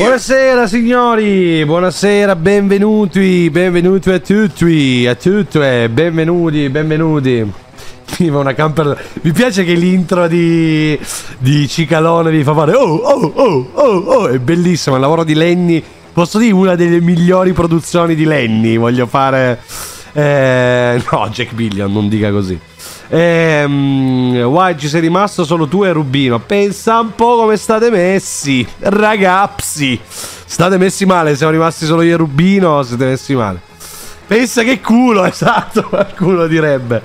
Buonasera signori, buonasera, benvenuti, benvenuti a tutti, a tutte, eh. benvenuti, benvenuti scrive una camper. Mi piace che l'intro di, di Cicalone vi fa fare oh, oh, oh, oh, oh, è bellissimo. Il lavoro di Lenny, posso dire una delle migliori produzioni di Lenny. Voglio fare. Eh, no, Jack Billion, non dica così. Ehm, ci sei rimasto solo tu e Rubino. Pensa un po' come state messi, ragazzi. State messi male, siamo rimasti solo io e Rubino. Siete messi male. Pensa che culo, esatto, qualcuno direbbe.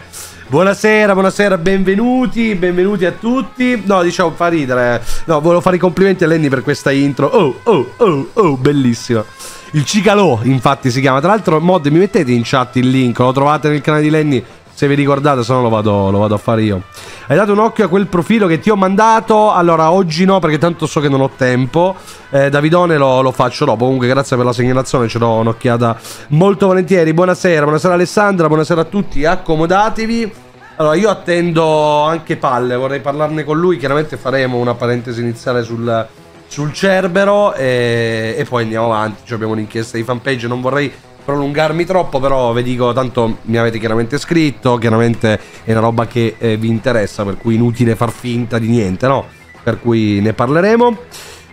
Buonasera, buonasera, benvenuti, benvenuti a tutti. No, diciamo, fa ridere. No, volevo fare i complimenti a Lenny per questa intro. Oh, oh, oh, oh, bellissima. Il Cicalò, infatti, si chiama. Tra l'altro, mod, mi mettete in chat il link, lo trovate nel canale di Lenny. Se vi ricordate, se no lo vado, lo vado a fare io. Hai dato un occhio a quel profilo che ti ho mandato? Allora, oggi no, perché tanto so che non ho tempo. Eh, Davidone lo, lo, faccio dopo. Comunque, grazie per la segnalazione, ce l'ho un'occhiata molto volentieri. Buonasera, buonasera Alessandra, buonasera a tutti, accomodatevi. Allora, io attendo anche Palle, vorrei parlarne con lui. Chiaramente faremo una parentesi iniziale sul, sul Cerbero e, e, poi andiamo avanti. Cioè abbiamo un'inchiesta di fanpage, non vorrei prolungarmi troppo, però vi dico, tanto mi avete chiaramente scritto, chiaramente è una roba che eh, vi interessa, per cui inutile far finta di niente, no? Per cui ne parleremo.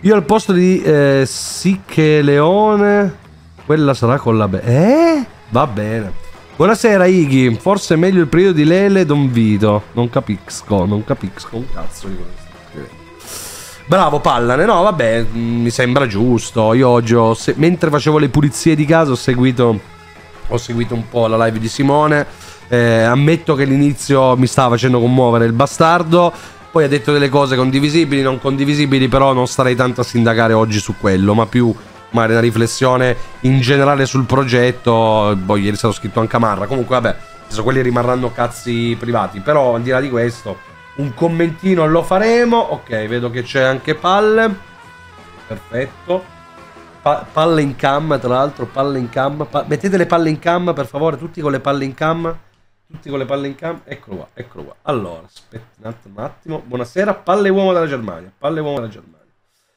Io al posto di eh, Sicche Leone, quella sarà con la... Be- eh? Va bene. Buonasera Ighi, forse è meglio il periodo di Lele Don Vito. Non capisco, non capisco un cazzo di questo. Bravo Pallane, no vabbè, mm, mi sembra giusto. Io oggi, ho, se, mentre facevo le pulizie di casa, ho seguito, ho seguito un po' la live di Simone. Eh, ammetto che all'inizio mi stava facendo commuovere il bastardo. Poi ha detto delle cose condivisibili, non condivisibili, però non starei tanto a sindacare oggi su quello, ma più magari una riflessione in generale sul progetto. Boh, ieri è stato scritto anche a Marra. Comunque, vabbè, adesso quelli rimarranno cazzi privati. Però, al di là di questo, un commentino lo faremo. Ok, vedo che c'è anche palle. Perfetto. Pa palle in cam, tra l'altro, palle in cam. Pa mettete le palle in cam, per favore, tutti con le palle in cam. Tutti con le palle in cam. Eccolo qua, eccolo qua. Allora, aspetta un attimo. Buonasera, palle uomo della Germania. Palle uomo della Germania.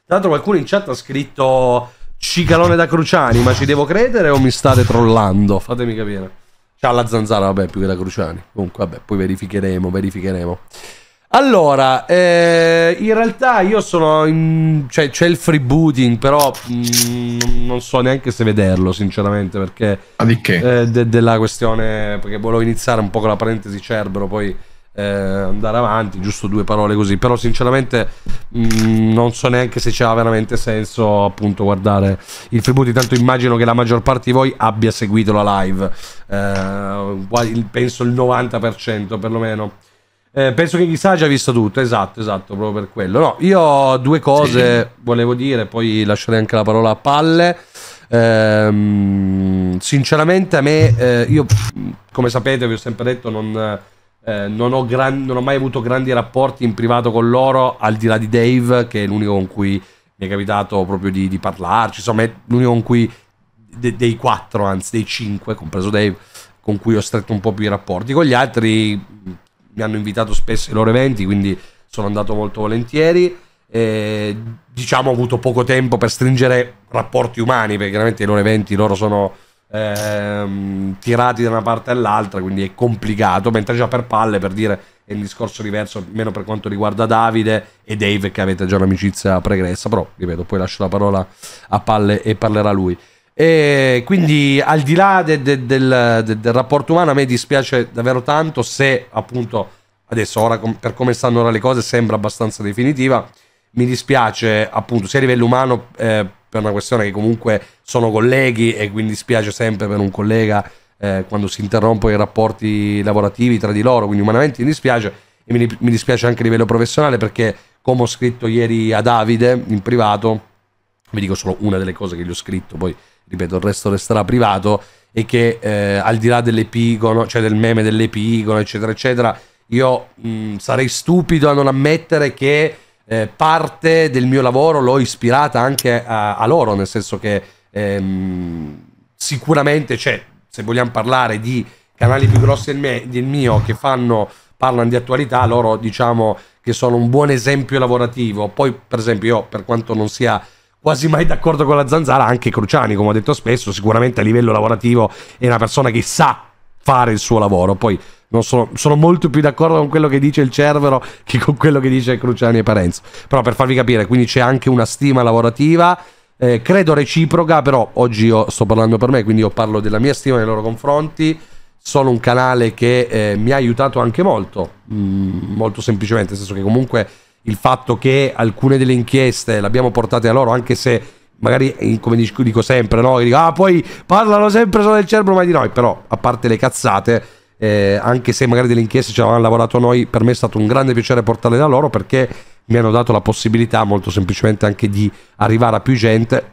Tra l'altro qualcuno in chat ha scritto cicalone da Cruciani, ma ci devo credere o mi state trollando? Fatemi capire. C'ha la zanzara, vabbè, più che da Cruciani. Comunque, vabbè, poi verificheremo, verificheremo. Allora, eh, in realtà io sono in... Cioè, c'è il freebooting, però mh, mm, non so neanche se vederlo, sinceramente, perché... Ma ah, di che? Eh, de della questione... Perché volevo iniziare un po' con la parentesi Cerbero, poi eh, andare avanti, giusto due parole così, però sinceramente mh, mm, non so neanche se c'ha veramente senso appunto guardare il Fributi, tanto immagino che la maggior parte di voi abbia seguito la live, eh, penso il 90% perlomeno. Eh, penso che chissà già visto tutto, esatto, esatto, proprio per quello. No, io due cose sì. volevo dire, poi lascerei anche la parola a Palle. Eh, sinceramente a me, eh, io come sapete vi ho sempre detto non eh, non, ho gran, non, ho mai avuto grandi rapporti in privato con loro, al di là di Dave, che è l'unico con cui mi è capitato proprio di, di parlarci, insomma è l'unico con cui, de, dei quattro, anzi dei cinque, compreso Dave, con cui ho stretto un po' più i rapporti. Con gli altri mi hanno invitato spesso ai loro eventi, quindi sono andato molto volentieri. E, diciamo ho avuto poco tempo per stringere rapporti umani, perché chiaramente i loro eventi loro sono ehm, tirati da una parte all'altra, quindi è complicato, mentre già per palle, per dire, è un discorso diverso, almeno per quanto riguarda Davide e Dave che avete già un'amicizia pregressa, però ripeto, poi lascio la parola a palle e parlerà lui. E quindi al di là de, de, del, de, del rapporto umano a me dispiace davvero tanto se appunto adesso ora per come stanno ora le cose sembra abbastanza definitiva mi dispiace appunto sia a livello umano eh, per una questione che comunque sono colleghi e quindi spiace sempre per un collega eh, quando si interrompono i rapporti lavorativi tra di loro, quindi umanamente mi dispiace e mi, mi dispiace anche a livello professionale perché come ho scritto ieri a Davide in privato, vi dico solo una delle cose che gli ho scritto, poi ripeto il resto resterà privato, e che eh, al di là dell'epigono, cioè del meme dell'epigono, eccetera, eccetera, io mh, sarei stupido a non ammettere che eh, parte del mio lavoro l'ho ispirata anche a, a, loro, nel senso che ehm, sicuramente c'è, cioè, se vogliamo parlare di canali più grossi del, me, del mio che fanno, parlano di attualità, loro diciamo che sono un buon esempio lavorativo. Poi, per esempio, io per quanto non sia quasi mai d'accordo con la zanzara, anche Cruciani, come ho detto spesso, sicuramente a livello lavorativo è una persona che sa fare il suo lavoro. Poi sono, sono, molto più d'accordo con quello che dice il Cervero che con quello che dice Cruciani e Parenzo. Però per farvi capire, quindi c'è anche una stima lavorativa, eh, credo reciproca, però oggi io sto parlando per me, quindi io parlo della mia stima nei loro confronti. Sono un canale che eh, mi ha aiutato anche molto, mm, molto semplicemente, nel senso che comunque il fatto che alcune delle inchieste le abbiamo portate a loro, anche se magari eh, come dico, dico sempre, no? Dico, ah, poi parlano sempre solo del Cervero, ma di noi, però a parte le cazzate eh, anche se magari delle inchieste ci avevano lavorato noi, per me è stato un grande piacere portarle da loro perché mi hanno dato la possibilità molto semplicemente anche di arrivare a più gente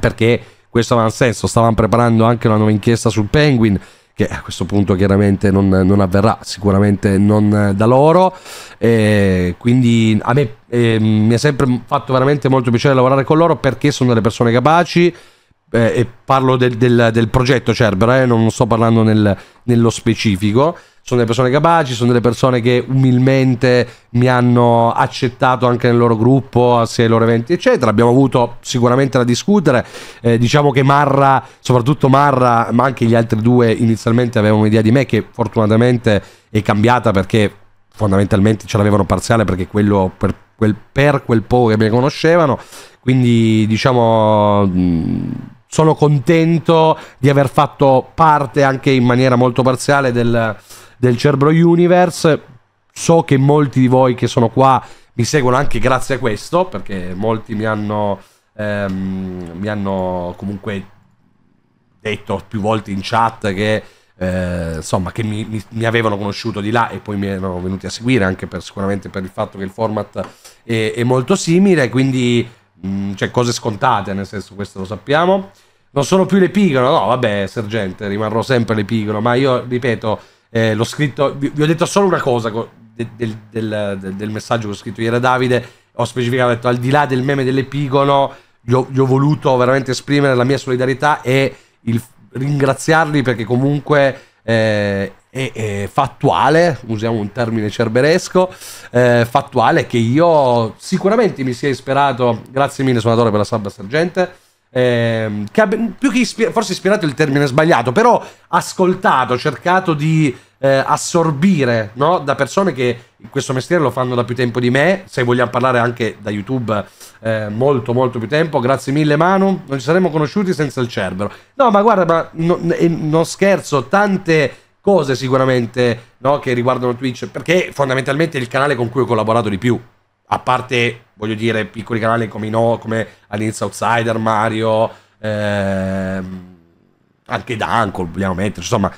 perché questo aveva senso, stavamo preparando anche una nuova inchiesta sul Penguin che a questo punto chiaramente non, non avverrà sicuramente non da loro eh, quindi a me eh, mi ha sempre fatto veramente molto piacere lavorare con loro perché sono delle persone capaci eh, e parlo del, del, del progetto Cerbera, eh, non sto parlando nel, nello specifico. Sono delle persone capaci, sono delle persone che umilmente mi hanno accettato anche nel loro gruppo, assieme ai loro eventi, eccetera. Abbiamo avuto sicuramente da discutere. Eh, diciamo che Marra, soprattutto Marra, ma anche gli altri due inizialmente avevano un'idea di me che fortunatamente è cambiata perché fondamentalmente ce l'avevano parziale perché quello per quel, per quel poco che mi conoscevano. Quindi diciamo... Mh, sono contento di aver fatto parte anche in maniera molto parziale del, del Cerbro Universe. So che molti di voi che sono qua mi seguono anche grazie a questo, perché molti mi hanno, ehm, mi hanno comunque detto più volte in chat che, eh, insomma, che mi, mi, mi, avevano conosciuto di là e poi mi erano venuti a seguire, anche per, sicuramente per il fatto che il format è, è molto simile, quindi Mm, cioè cose scontate, nel senso questo lo sappiamo. Non sono più l'epigono, no, vabbè, sergente, rimarrò sempre l'epigono, ma io ripeto, eh, l'ho scritto, vi, vi, ho detto solo una cosa del, del, del, del, messaggio che ho scritto ieri a Davide, ho specificato, ho detto, al di là del meme dell'epigono, gli ho, gli ho voluto veramente esprimere la mia solidarietà e il, ringraziarli perché comunque... Eh, e, e fattuale, usiamo un termine cerberesco, eh, fattuale che io sicuramente mi sia ispirato, grazie mille suonatore per la sabba sergente, eh, che abbia, più che ispira, forse ispirato il termine sbagliato, però ascoltato, cercato di eh, assorbire no? da persone che questo mestiere lo fanno da più tempo di me, se vogliamo parlare anche da YouTube eh, molto molto più tempo, grazie mille Manu, non ci saremmo conosciuti senza il Cerbero. No ma guarda, ma no, non scherzo, tante cose sicuramente no, che riguardano Twitch, perché fondamentalmente è il canale con cui ho collaborato di più, a parte, voglio dire, piccoli canali come, no, come all'inizio Outsider, Mario, ehm, anche da Uncle, vogliamo mettere, insomma,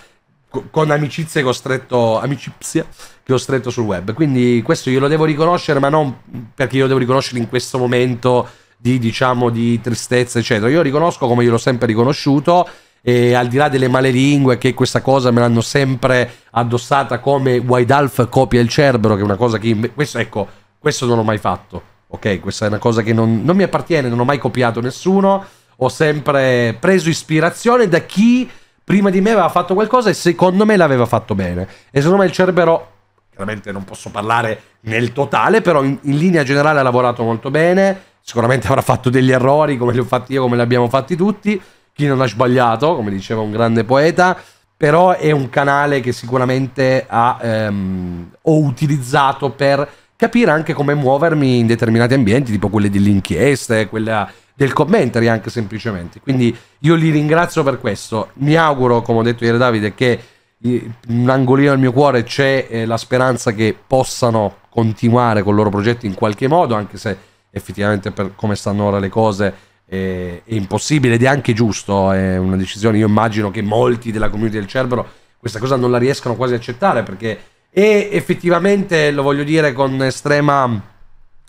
con amicizie che ho stretto, amicizia che ho stretto sul web. Quindi questo io lo devo riconoscere, ma non perché glielo devo riconoscere in questo momento di, diciamo, di tristezza, eccetera. Io lo riconosco come io l'ho sempre riconosciuto, e al di là delle male lingue che questa cosa me l'hanno sempre addossata come White Alf copia il Cerbero, che è una cosa che... Questo, ecco, questo non l'ho mai fatto, ok? Questa è una cosa che non, non mi appartiene, non ho mai copiato nessuno, ho sempre preso ispirazione da chi prima di me aveva fatto qualcosa e secondo me l'aveva fatto bene. E secondo me il Cerbero, chiaramente non posso parlare nel totale, però in, in, linea generale ha lavorato molto bene. Sicuramente avrà fatto degli errori come li ho fatti io, come li abbiamo fatti tutti chi non ha sbagliato, come diceva un grande poeta, però è un canale che sicuramente ha, ehm, ho utilizzato per capire anche come muovermi in determinati ambienti, tipo quelli dell'inchiesta, quella del commentary anche semplicemente. Quindi io li ringrazio per questo. Mi auguro, come ho detto ieri Davide, che in un angolino del mio cuore c'è eh, la speranza che possano continuare con il loro progetto in qualche modo, anche se effettivamente per come stanno ora le cose eh, è impossibile ed è anche giusto, è una decisione, io immagino che molti della community del Cerbero questa cosa non la riescano quasi a accettare perché e effettivamente lo voglio dire con estrema,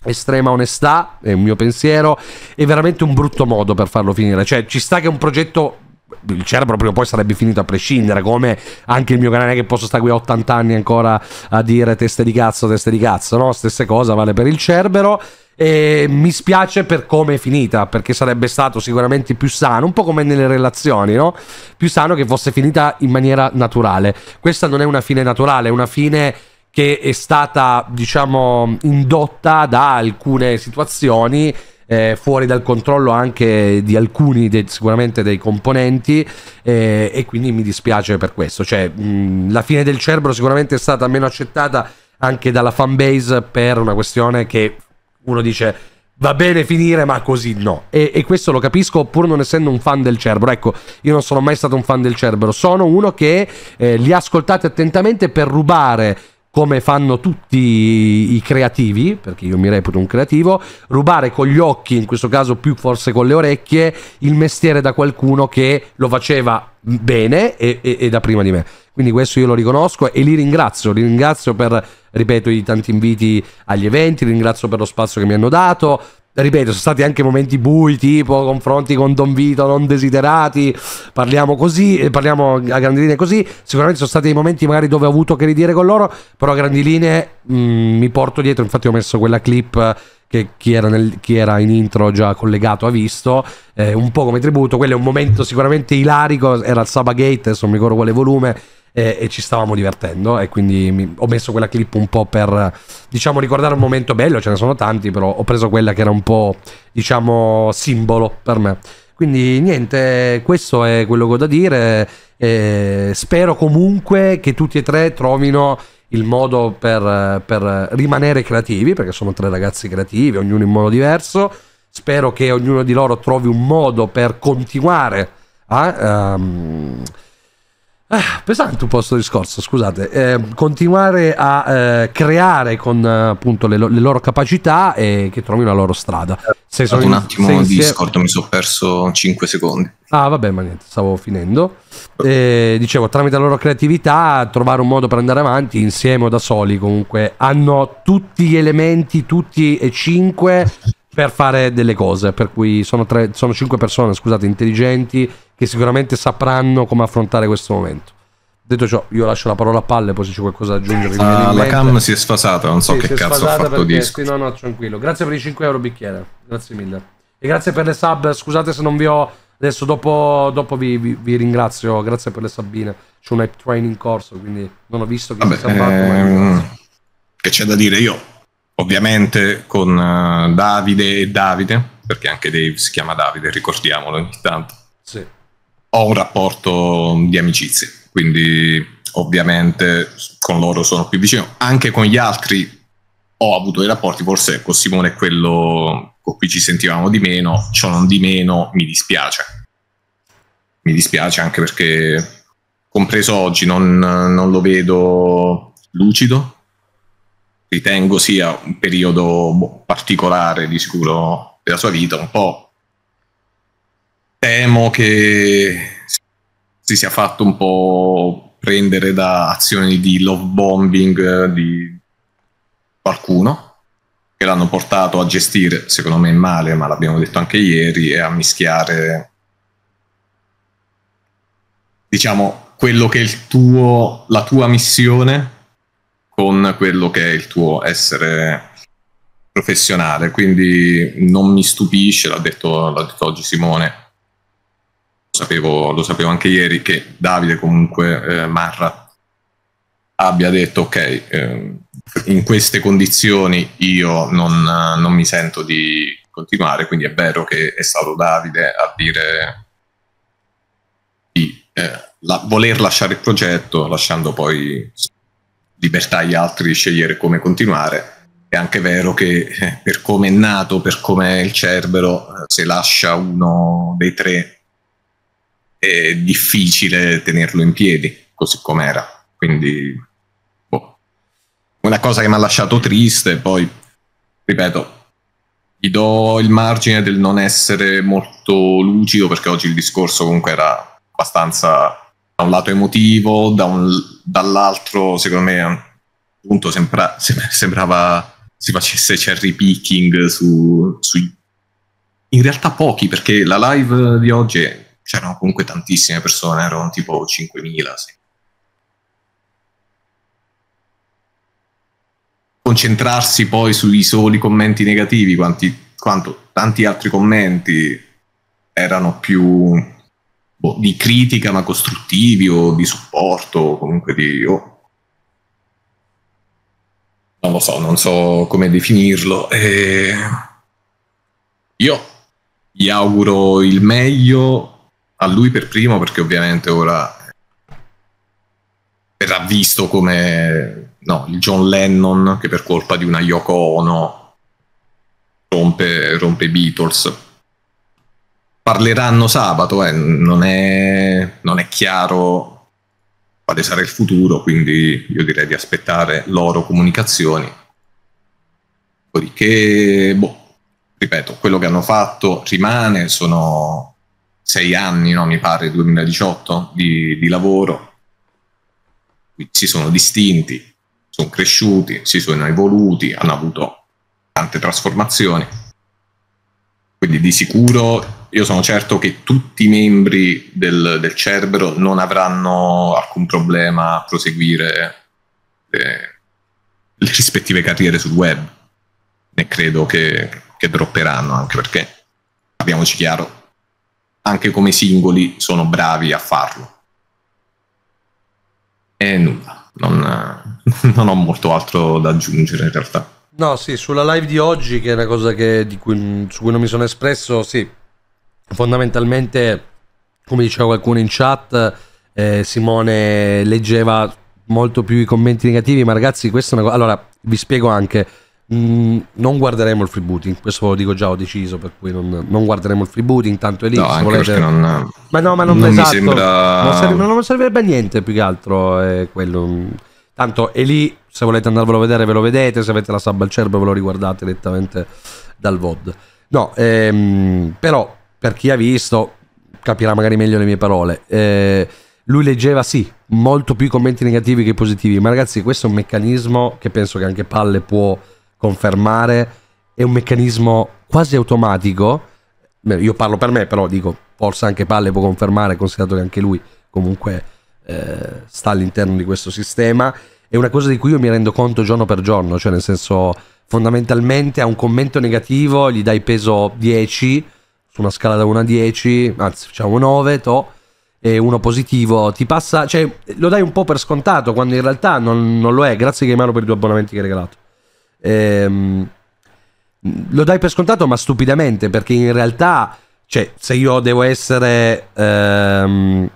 estrema onestà, è un mio pensiero, è veramente un brutto modo per farlo finire, cioè ci sta che un progetto il cerebro prima o poi sarebbe finito a prescindere, come anche il mio canale che posso stare qui a 80 anni ancora a dire teste di cazzo, teste di cazzo, no? Stessa cosa vale per il cerbero. E mi spiace per come è finita, perché sarebbe stato sicuramente più sano, un po' come nelle relazioni, no? Più sano che fosse finita in maniera naturale. Questa non è una fine naturale, è una fine che è stata, diciamo, indotta da alcune situazioni eh, fuori dal controllo anche di alcuni de sicuramente dei componenti eh, e quindi mi dispiace per questo cioè, mh, la fine del Cerbero sicuramente è stata meno accettata anche dalla fanbase per una questione che uno dice va bene finire ma così no e, e questo lo capisco pur non essendo un fan del Cerbero ecco io non sono mai stato un fan del Cerbero sono uno che eh, li ha ascoltati attentamente per rubare come fanno tutti i creativi, perché io mi reputo un creativo, rubare con gli occhi, in questo caso più forse con le orecchie, il mestiere da qualcuno che lo faceva bene e, e, e da prima di me. Quindi questo io lo riconosco e li ringrazio, li ringrazio per, ripeto, i tanti inviti agli eventi, li ringrazio per lo spazio che mi hanno dato, ripeto, sono stati anche momenti bui, tipo confronti con Don Vito non desiderati, parliamo così, eh, parliamo a grandi linee così, sicuramente sono stati dei momenti magari dove ho avuto che ridire con loro, però a grandi linee mh, mm, mi porto dietro, infatti ho messo quella clip che chi era, nel, chi era, in intro già collegato ha visto, eh, un po' come tributo, quello è un momento sicuramente ilarico, era il Saba Gate, adesso non mi ricordo quale volume, eh, e ci stavamo divertendo e quindi mi, ho messo quella clip un po' per, diciamo, ricordare un momento bello, ce ne sono tanti, però ho preso quella che era un po', diciamo, simbolo per me. Quindi niente, questo è quello che ho da dire. Eh, spero comunque che tutti e tre trovino il modo per, per rimanere creativi, perché sono tre ragazzi creativi, ognuno in modo diverso. Spero che ognuno di loro trovi un modo per continuare a... Um, Ah, pesante un po' questo discorso, scusate. Eh, continuare a eh, creare con eh, appunto le, lo- le, loro capacità e che trovino la loro strada sei stato un attimo sei insieme... Discord, mi sono perso 5 secondi. Ah, vabbè, ma niente, stavo finendo. Eh, dicevo, tramite la loro creatività, trovare un modo per andare avanti insieme o da soli. Comunque, hanno tutti gli elementi, tutti e cinque per fare delle cose. Per cui sono, tre, sono cinque persone, scusate, intelligenti che sicuramente sapranno come affrontare questo momento. Detto ciò, io lascio la parola a palle, poi se c'è qualcosa da aggiungere. Ah, la cam si è sfasata, non so sì, che cazzo ha fatto di sì, No, no, tranquillo. Grazie per i 5 euro bicchiere, grazie mille. E grazie per le sub, scusate se non vi ho... Adesso dopo, dopo vi, vi, vi, ringrazio, grazie per le sabine. C'è un hype train in corso, quindi non ho visto che Vabbè, si è ehm, Che c'è da dire io? Ovviamente con uh, Davide e Davide, perché anche Dave si chiama Davide, ricordiamolo ogni tanto. Sì. Ho un rapporto di amicizia quindi ovviamente con loro sono più vicino. Anche con gli altri ho avuto dei rapporti, forse con Simone è quello con cui ci sentivamo di meno, ciò non di meno mi dispiace. Mi dispiace anche perché, compreso oggi, non, non lo vedo lucido. Ritengo sia un periodo boh, particolare di sicuro della sua vita, un po' temo che si sia fatto un po' prendere da azioni di love bombing eh, di qualcuno che l'hanno portato a gestire, secondo me male, ma l'abbiamo detto anche ieri, e a mischiare diciamo quello che è il tuo, la tua missione con quello che è il tuo essere professionale. Quindi non mi stupisce, l'ha detto, l'ha detto oggi Simone, sapevo, lo sapevo anche ieri, che Davide comunque eh, Marra abbia detto ok, eh, in queste condizioni io non, non, mi sento di continuare, quindi è vero che è stato Davide a dire di eh, la, voler lasciare il progetto, lasciando poi libertà agli altri di scegliere come continuare. È anche vero che eh, per come è nato, per come è il Cerbero, eh, se lascia uno dei tre è difficile tenerlo in piedi così com'era. Quindi, boh. una cosa che mi ha lasciato triste. Poi, ripeto, gli do il margine del non essere molto lucido perché oggi il discorso comunque era abbastanza da un lato emotivo, da un, dall'altro, secondo me, appunto, sembra, sembrava si facesse cherry picking su, sui. In realtà pochi, perché la live di oggi c'erano cioè, comunque tantissime persone, erano tipo 5.000. Sì. Concentrarsi poi sui soli commenti negativi, quanti, quanto tanti altri commenti erano più boh, di critica ma costruttivi o di supporto, o comunque di... Oh, non lo so, non so come definirlo. Eh, io gli auguro il meglio a lui per primo perché ovviamente ora verrà visto come no, il John Lennon che per colpa di una Yoko Ono rompe, rompe i Beatles. Parleranno sabato, eh, non, è, non è chiaro quale sarà il futuro, quindi io direi di aspettare loro comunicazioni. Dopodiché, boh, ripeto, quello che hanno fatto rimane, sono sei anni, no, mi pare, 2018 di, di lavoro, si sono distinti, sono cresciuti, si sono evoluti, hanno avuto tante trasformazioni. Quindi di sicuro io sono certo che tutti i membri del, del Cerbero non avranno alcun problema a proseguire le, eh, le rispettive carriere sul web, ne credo che, che dropperanno anche perché, abbiamoci chiaro, anche come singoli sono bravi a farlo. E nulla, non, eh, non ho molto altro da aggiungere in realtà. No, sì, sulla live di oggi, che è una cosa che, cui, su cui non mi sono espresso, sì, fondamentalmente, come diceva qualcuno in chat, eh, Simone leggeva molto più i commenti negativi, ma ragazzi, questa è una cosa... Allora, vi spiego anche Mm, non guarderemo il freebooting, questo ve lo dico già, ho deciso, per cui non, non guarderemo il freebooting, tanto è lì. No, anche volete... non, ma no, ma non, non esatto. mi sembra... Non, serve, non, servirebbe a niente più che altro eh, quello. Tanto è lì, se volete andarvelo a vedere ve lo vedete, se avete la sub al cervello ve lo riguardate direttamente dal VOD. No, ehm, però per chi ha visto capirà magari meglio le mie parole. Eh, lui leggeva sì, molto più i commenti negativi che positivi, ma ragazzi questo è un meccanismo che penso che anche Palle può confermare, è un meccanismo quasi automatico. Io parlo per me, però dico, forse anche Palle può confermare, considerato che anche lui comunque eh, sta all'interno di questo sistema. È una cosa di cui io mi rendo conto giorno per giorno, cioè nel senso fondamentalmente a un commento negativo gli dai peso 10 su una scala da 1 a 10, anzi facciamo 9, to, e uno positivo ti passa, cioè lo dai un po' per scontato quando in realtà non, non lo è. Grazie Gaimaro per i due abbonamenti che hai regalato ehm, lo dai per scontato, ma stupidamente, perché in realtà, cioè, se io devo essere ehm,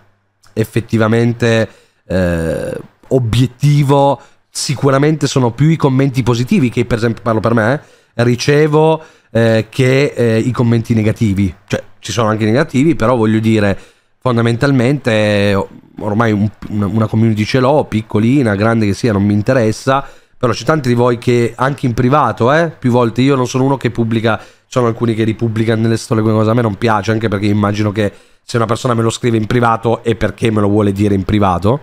effettivamente eh, obiettivo, sicuramente sono più i commenti positivi che, per esempio, parlo per me, eh, ricevo eh, che eh, i commenti negativi. Cioè, ci sono anche i negativi, però voglio dire, fondamentalmente, ormai un, una community ce l'ho, piccolina, grande che sia, non mi interessa però c'è tanti di voi che anche in privato, eh, più volte io non sono uno che pubblica, sono alcuni che ripubblicano nelle storie quelle cose, a me non piace, anche perché immagino che se una persona me lo scrive in privato è perché me lo vuole dire in privato.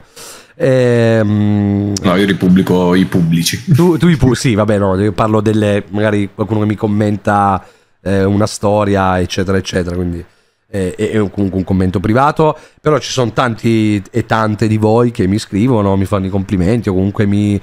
Ehm, no, io ripubblico i pubblici. Tu, tu i pubblici, sì, vabbè, no, io parlo delle, magari qualcuno che mi commenta eh, una storia, eccetera, eccetera, quindi è, eh, è comunque un commento privato, però ci sono tanti e tante di voi che mi scrivono, mi fanno i complimenti o comunque mi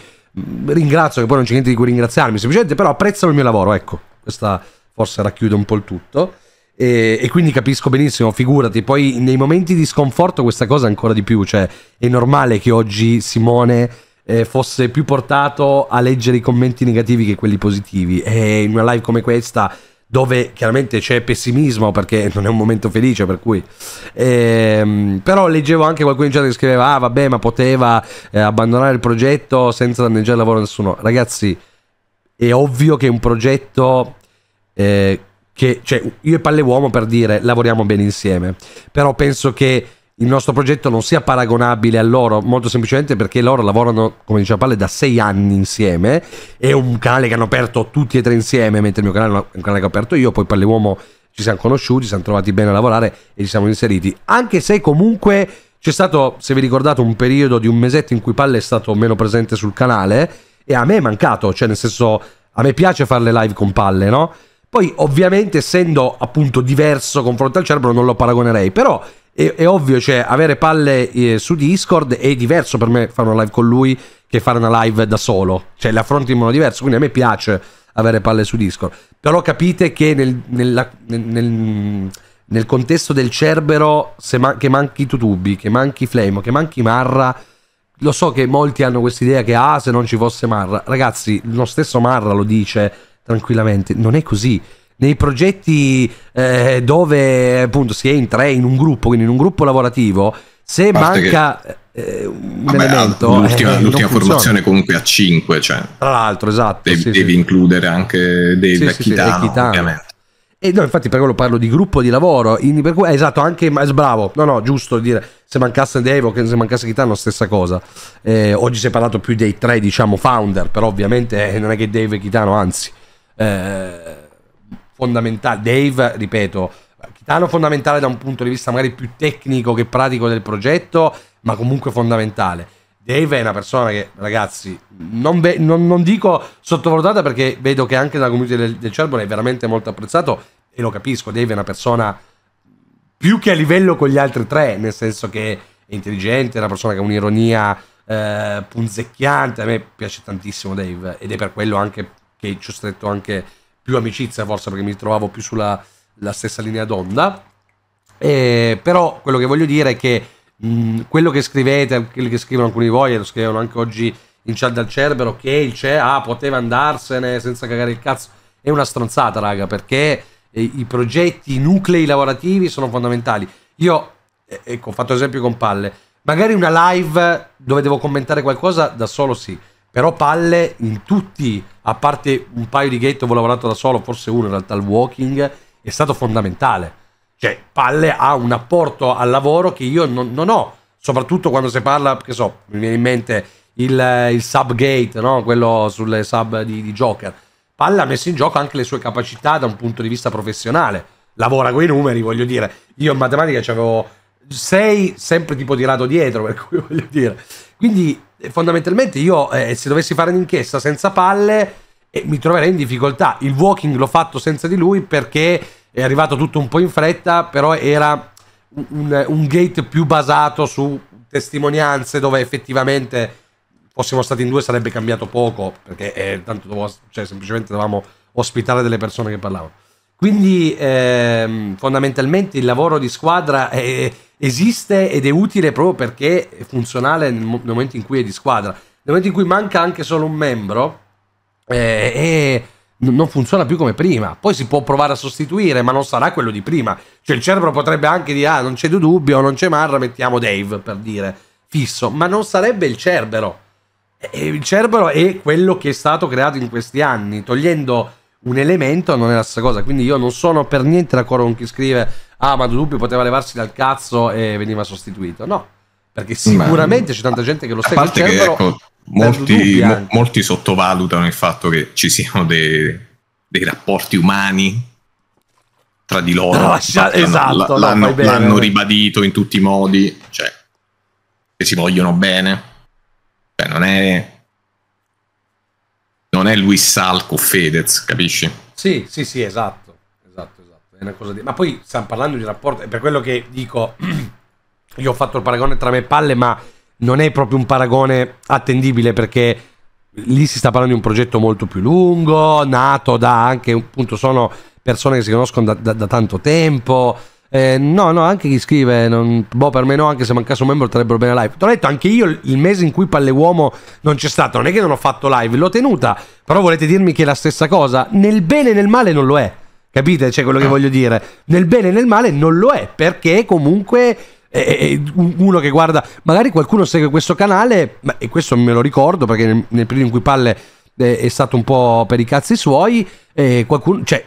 ringrazio, che poi non c'è niente di cui ringraziarmi, semplicemente però apprezzano il mio lavoro, ecco, questa forse racchiude un po' il tutto. E, e, quindi capisco benissimo, figurati, poi nei momenti di sconforto questa cosa ancora di più, cioè è normale che oggi Simone eh, fosse più portato a leggere i commenti negativi che quelli positivi e in una live come questa dove chiaramente c'è pessimismo perché non è un momento felice per cui ehm, però leggevo anche qualcuno in chat che scriveva ah vabbè ma poteva eh, abbandonare il progetto senza danneggiare il lavoro a nessuno ragazzi è ovvio che un progetto eh, che cioè io e Palle Uomo per dire lavoriamo bene insieme però penso che il nostro progetto non sia paragonabile a loro, molto semplicemente perché loro lavorano, come diceva Palle, da sei anni insieme. È un canale che hanno aperto tutti e tre insieme, mentre il mio canale è un canale che ho aperto io, poi Palle Uomo ci siamo conosciuti, ci siamo trovati bene a lavorare e ci siamo inseriti. Anche se comunque c'è stato, se vi ricordate, un periodo di un mesetto in cui Palle è stato meno presente sul canale e a me è mancato, cioè nel senso a me piace fare le live con Palle, no? Poi ovviamente essendo appunto diverso confronto al cerbero non lo paragonerei, però è, è ovvio, cioè, avere palle eh, su Discord è diverso per me fare una live con lui che fare una live da solo. Cioè, le affronti in modo diverso, quindi a me piace avere palle su Discord. Però capite che nel, nella, nel, nel, nel contesto del Cerbero, man che manchi Tutubi, che manchi Flame, che manchi Marra, lo so che molti hanno questa idea che, ah, se non ci fosse Marra. Ragazzi, lo stesso Marra lo dice tranquillamente, non è così nei progetti eh, dove appunto si è in tre, eh, in un gruppo, quindi in un gruppo lavorativo, se manca che... eh, un Vabbè, ah, elemento... Eh, l'ultima, l'ultima formazione comunque a 5, cioè... Tra l'altro, esatto. Devi, sì, devi sì. includere anche dei sì, vecchitano, sì, sì, ovviamente. E no, infatti per quello parlo di gruppo di lavoro, per cui, eh, esatto, anche bravo, no no, giusto dire, se mancasse Devo, se mancasse Chitano, stessa cosa. Eh, oggi si è parlato più dei tre, diciamo, founder, però ovviamente non è che Dave e Chitano, anzi, eh, fondamentale. Dave, ripeto, Chitano fondamentale da un punto di vista magari più tecnico che pratico del progetto, ma comunque fondamentale. Dave è una persona che, ragazzi, non, ve- non, non dico sottovalutata perché vedo che anche dalla community del, del Cerbone è veramente molto apprezzato e lo capisco. Dave è una persona più che a livello con gli altri tre, nel senso che è intelligente, è una persona che ha un'ironia eh, punzecchiante. A me piace tantissimo Dave ed è per quello anche che ci ho stretto anche più amicizia forse perché mi trovavo più sulla stessa linea d'onda. Eh, però quello che voglio dire è che mh, mm, quello che scrivete, quello che scrivono alcuni di voi, e lo scrivono anche oggi in chat dal Cerbero, che il CEA ah, poteva andarsene senza cagare il cazzo, è una stronzata, raga, perché eh, i progetti, i nuclei lavorativi sono fondamentali. Io, eh, ecco, ho fatto esempio con Palle, magari una live dove devo commentare qualcosa, da solo sì, però Palle in tutti a parte un paio di gate dove ho lavorato da solo, forse uno in realtà, il walking, è stato fondamentale. Cioè, Palle ha un apporto al lavoro che io non, non ho, soprattutto quando si parla, che so, mi viene in mente il, eh, il sub gate, no? quello sulle sub di, di Joker. Palle ha messo in gioco anche le sue capacità da un punto di vista professionale. Lavora con i numeri, voglio dire. Io in matematica avevo 6 sempre tipo tirato dietro, per cui voglio dire. Quindi fondamentalmente io eh, se dovessi fare un'inchiesta senza palle eh, mi troverei in difficoltà. Il walking l'ho fatto senza di lui perché è arrivato tutto un po' in fretta, però era un, un gate più basato su testimonianze dove effettivamente fossimo stati in due sarebbe cambiato poco perché eh, tanto dovevo, cioè, semplicemente dovevamo ospitare delle persone che parlavano. Quindi ehm, fondamentalmente il lavoro di squadra è esiste ed è utile proprio perché è funzionale nel, momento in cui è di squadra. Nel momento in cui manca anche solo un membro, eh, eh, non funziona più come prima. Poi si può provare a sostituire, ma non sarà quello di prima. Cioè il cerebro potrebbe anche dire, ah, non c'è dubbio, non c'è Marra, mettiamo Dave, per dire, fisso. Ma non sarebbe il cerbero. E il cerbero è quello che è stato creato in questi anni, togliendo un elemento non è la stessa cosa. Quindi io non sono per niente d'accordo con chi scrive ah ma Dubbio poteva levarsi dal cazzo e veniva sostituito. No, perché sicuramente ma... c'è tanta gente che lo sta facendo. Ecco, molti, mo, molti, sottovalutano il fatto che ci siano dei, dei rapporti umani tra di loro. No, esatto, l'hanno, no, bene, l'hanno ribadito in tutti i modi, cioè, che si vogliono bene. Cioè, non è... Non è Luis Salco Fedez, capisci? Sì, sì, sì, esatto una cosa di... Ma poi stiamo parlando di rapporto, è per quello che dico, io ho fatto il paragone tra me e palle, ma non è proprio un paragone attendibile perché lì si sta parlando di un progetto molto più lungo, nato da anche, appunto, sono persone che si conoscono da, da, da tanto tempo. Eh, no, no, anche chi scrive, non, boh, per me no, anche se mancasse un membro sarebbero bene live. Te l'ho detto, anche io il mese in cui Palle Uomo non c'è stato, non è che non ho fatto live, l'ho tenuta, però volete dirmi che è la stessa cosa? Nel bene e nel male non lo è. Capite? Cioè quello che ah. voglio dire. Nel bene e nel male non lo è, perché comunque uno che guarda, magari qualcuno segue questo canale, e questo me lo ricordo perché nel, nel periodo in cui Palle eh, è stato un po' per i cazzi suoi, eh, qualcuno, cioè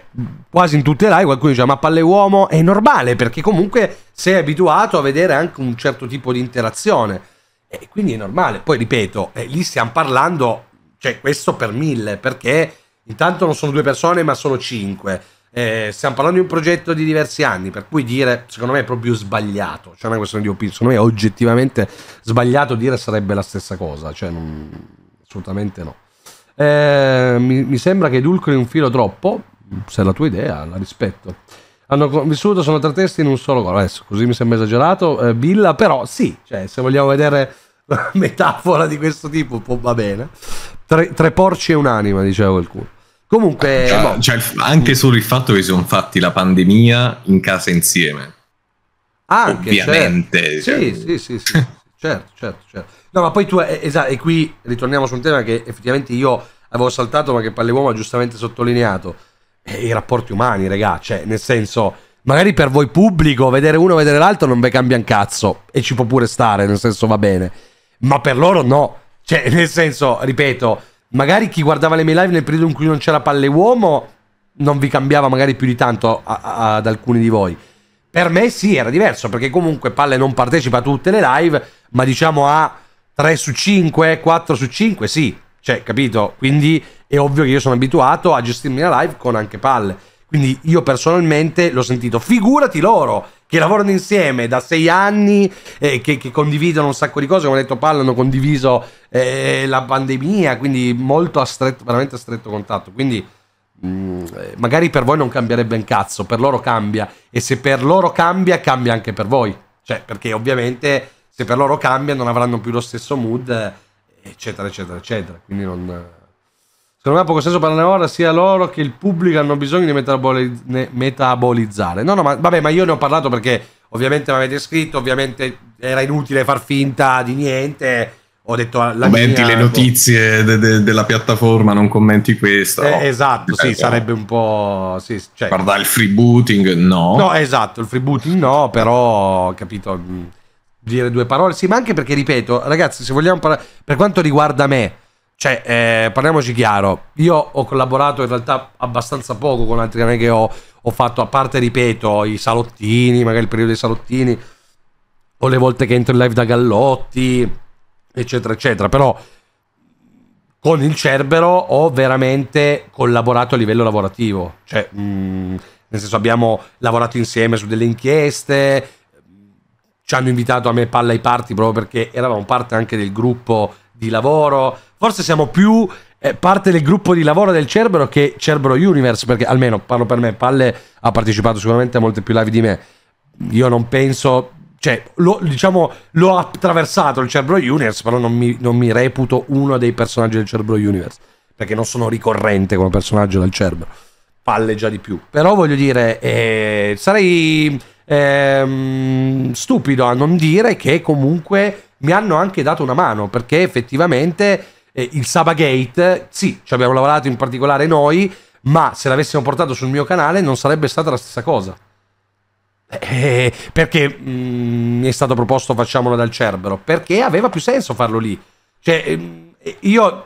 quasi in tutte le live qualcuno dice ma Palle uomo è normale perché comunque sei abituato a vedere anche un certo tipo di interazione. E quindi è normale. Poi ripeto, eh, lì stiamo parlando, cioè questo per mille, perché intanto non sono due persone ma sono cinque eh, stiamo parlando di un progetto di diversi anni, per cui dire, secondo me, è proprio sbagliato. C'è cioè, una questione di opinione. Secondo me, è oggettivamente sbagliato dire sarebbe la stessa cosa. Cioè, non... assolutamente no. Eh, mi, mi, sembra che edulcri un filo troppo. Se è la tua idea, la rispetto. Hanno vissuto solo tre testi in un solo gol. Adesso, così mi sembra esagerato. Eh, Villa, però, sì, cioè, se vogliamo vedere una metafora di questo tipo, va bene. Tre, tre porci e un'anima, diceva qualcuno. Comunque, cioè, boh. cioè, anche solo il fatto che si sono fatti la pandemia in casa insieme. Anche, Ovviamente. Certo. Cioè. Sì, sì, sì, sì. certo, certo, certo. No, ma poi tu, eh, eh, esatto, e qui ritorniamo su un tema che effettivamente io avevo saltato, ma che Palleuomo ha giustamente sottolineato. Eh, I rapporti umani, regà, cioè, nel senso, magari per voi pubblico, vedere uno, vedere l'altro non vi cambia un cazzo, e ci può pure stare, nel senso va bene. Ma per loro no. Cioè, nel senso, ripeto, magari chi guardava le mie live nel periodo in cui non c'era palle uomo non vi cambiava magari più di tanto a, a, ad alcuni di voi. Per me sì, era diverso, perché comunque Palle non partecipa a tutte le live, ma diciamo a 3 su 5, 4 su 5, sì. Cioè, capito? Quindi è ovvio che io sono abituato a gestirmi la live con anche Palle. Quindi io personalmente l'ho sentito. Figurati loro che lavorano insieme da sei anni, eh, che, che, condividono un sacco di cose, come ho detto Palla hanno condiviso eh, la pandemia, quindi molto a stretto, veramente a stretto contatto. Quindi mh, mm, eh, magari per voi non cambierebbe un cazzo, per loro cambia e se per loro cambia, cambia anche per voi. Cioè, perché ovviamente se per loro cambia non avranno più lo stesso mood, eh, eccetera, eccetera, eccetera. Quindi non... Secondo me ha poco senso parlarne ora, sia loro che il pubblico hanno bisogno di metaboliz- metabolizzare. No, no, ma vabbè, ma io ne ho parlato perché ovviamente mi avete scritto, ovviamente era inutile far finta di niente. Ho detto la commenti mia, le ecco. notizie de- de- della piattaforma, non commenti questa. Eh, no. Esatto, eh, sì, sarebbe un po'. Sì, cioè... Guarda il freebooting, no. No, esatto, il freebooting no, però capito dire due parole. Sì, ma anche perché ripeto, ragazzi, se vogliamo parlare per quanto riguarda me cioè, eh, parliamoci chiaro, io ho collaborato in realtà abbastanza poco con altri canali che ho, ho fatto, a parte, ripeto, i salottini, magari il periodo dei salottini, o le volte che entro in live da Gallotti, eccetera, eccetera. Però con il Cerbero ho veramente collaborato a livello lavorativo. Cioè, mh, mm, nel senso, abbiamo lavorato insieme su delle inchieste, ci hanno invitato a me palla ai parti proprio perché eravamo parte anche del gruppo di lavoro forse siamo più eh, parte del gruppo di lavoro del Cerbero che Cerbero Universe, perché almeno parlo per me, Palle ha partecipato sicuramente a molte più live di me. Io non penso, cioè, lo, diciamo, l'ho attraversato il Cerbero Universe, però non mi, non mi reputo uno dei personaggi del Cerbero Universe, perché non sono ricorrente come personaggio del Cerbero. Palle già di più. Però voglio dire, eh, sarei eh, stupido a non dire che comunque mi hanno anche dato una mano, perché effettivamente eh, il Sabagate, sì, ci abbiamo lavorato in particolare noi, ma se l'avessimo portato sul mio canale non sarebbe stata la stessa cosa. Eh, perché mh, mm, è stato proposto facciamolo dal Cerbero? Perché aveva più senso farlo lì. Cioè, ehm, io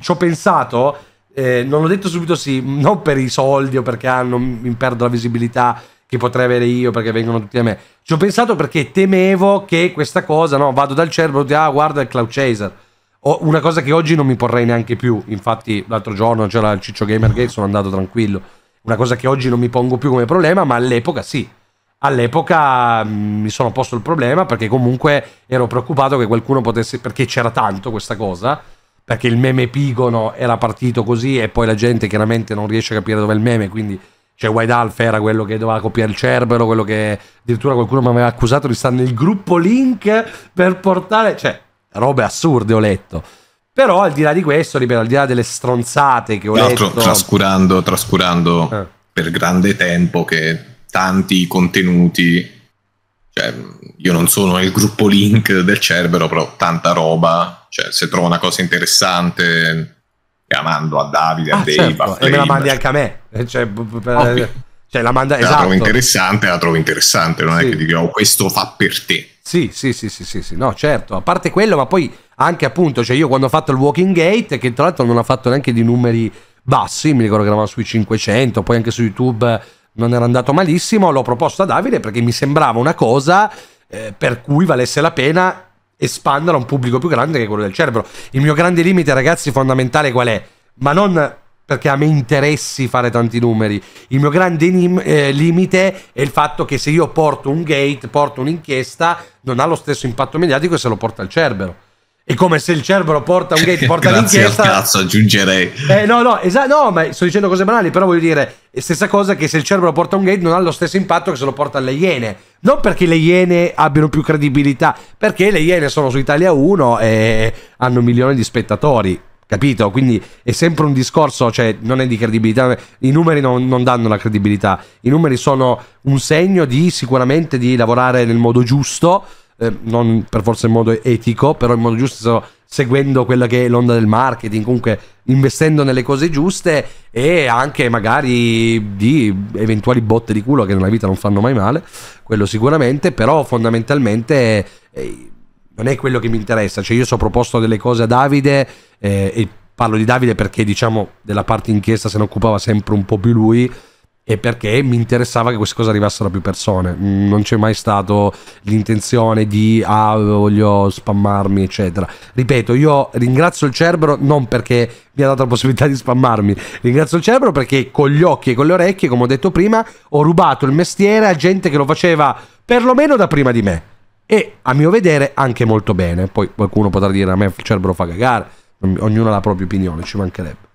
ci ho pensato, eh, non ho detto subito sì, non per i soldi o perché hanno, ah, mi perdo la visibilità che potrei avere io perché vengono tutti a me. Ci ho pensato perché temevo che questa cosa, no, vado dal Cerbero, ah, guarda il Cloud Chaser una cosa che oggi non mi porrei neanche più. Infatti, l'altro giorno c'era il Ciccio Gamer Gate, sono andato tranquillo. Una cosa che oggi non mi pongo più come problema, ma all'epoca sì. All'epoca mm, mi sono posto il problema perché comunque ero preoccupato che qualcuno potesse. perché c'era tanto questa cosa. Perché il meme Pigono era partito così e poi la gente chiaramente non riesce a capire dove è il meme, quindi cioè White Alpha era quello che doveva copiare il cerbero, quello che addirittura qualcuno mi aveva accusato di stare nel gruppo link per portare, cioè robe assurde ho letto. Però al di là di questo, ripeto, al di là delle stronzate che ho Tra letto... Trascurando, trascurando eh. per grande tempo che tanti contenuti... Cioè, io non sono il gruppo link del Cerbero, però tanta roba. Cioè, se trovo una cosa interessante, la mando a Davide, ah, certo, a Dave, a Flame, E me la mandi anche a me. Eh, cioè, per... cioè la manda... La esatto. trovo interessante, la trovo interessante. Non sì. è che dico, oh, questo fa per te sì, sì, sì, sì, sì, sì, no, certo, a parte quello, ma poi anche appunto, cioè io quando ho fatto il Walking Gate, che tra l'altro non ha fatto neanche di numeri bassi, mi ricordo che eravamo sui 500, poi anche su YouTube non era andato malissimo, l'ho proposto a Davide perché mi sembrava una cosa eh, per cui valesse la pena espanderla a un pubblico più grande che quello del cerbero. Il mio grande limite, ragazzi, fondamentale qual è? Ma non perché a me interessi fare tanti numeri. Il mio grande eh, limite è il fatto che se io porto un gate, porto un'inchiesta, non ha lo stesso impatto mediatico se lo porta il Cerbero. È come se il Cerbero porta un gate, porta l'inchiesta. Grazie al cazzo, aggiungerei. Eh, no, no, esatto, no, ma sto dicendo cose banali, però voglio dire, stessa cosa che se il Cerbero porta un gate non ha lo stesso impatto che se lo porta le Iene. Non perché le Iene abbiano più credibilità, perché le Iene sono su Italia 1 e hanno milioni di spettatori capito? Quindi è sempre un discorso, cioè non è di credibilità, i numeri non, non, danno la credibilità, i numeri sono un segno di sicuramente di lavorare nel modo giusto, eh, non per forza in modo etico, però in modo giusto seguendo quella che è l'onda del marketing, comunque investendo nelle cose giuste e anche magari di eventuali botte di culo che nella vita non fanno mai male, quello sicuramente, però fondamentalmente... Eh, non è quello che mi interessa. Cioè, io so proposto delle cose a Davide eh, e parlo di Davide perché, diciamo, della parte inchiesta se ne occupava sempre un po' più lui e perché mi interessava che queste cose arrivassero a più persone. Mm, non c'è mai stato l'intenzione di ah, voglio spammarmi, eccetera. Ripeto, io ringrazio il Cerbero non perché mi ha dato la possibilità di spammarmi, ringrazio il Cerbero perché con gli occhi e con le orecchie, come ho detto prima, ho rubato il mestiere a gente che lo faceva perlomeno da prima di me e a mio vedere anche molto bene. Poi qualcuno potrà dire a me il cerbero fa cagare, ognuno ha la propria opinione, ci mancherebbe.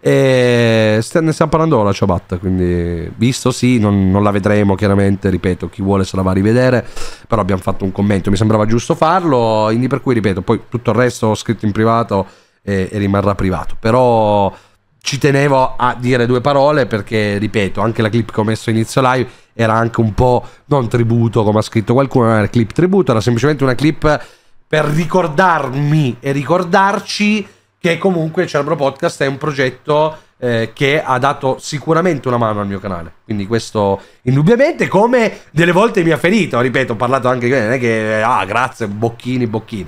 E ne stiamo parlando ora la ciabatta, quindi visto sì, non, non, la vedremo chiaramente, ripeto, chi vuole se la va a rivedere, però abbiamo fatto un commento, mi sembrava giusto farlo, quindi per cui ripeto, poi tutto il resto ho scritto in privato e, e rimarrà privato, però ci tenevo a dire due parole perché, ripeto, anche la clip che ho messo inizio live era anche un po' non tributo come ha scritto qualcuno, era clip tributo, era semplicemente una clip per ricordarmi e ricordarci che comunque Cerebro Podcast è un progetto eh, che ha dato sicuramente una mano al mio canale. Quindi questo indubbiamente come delle volte mi ha ferito, ripeto, ho parlato anche io, non è che ah grazie Bocchini, Bocchini.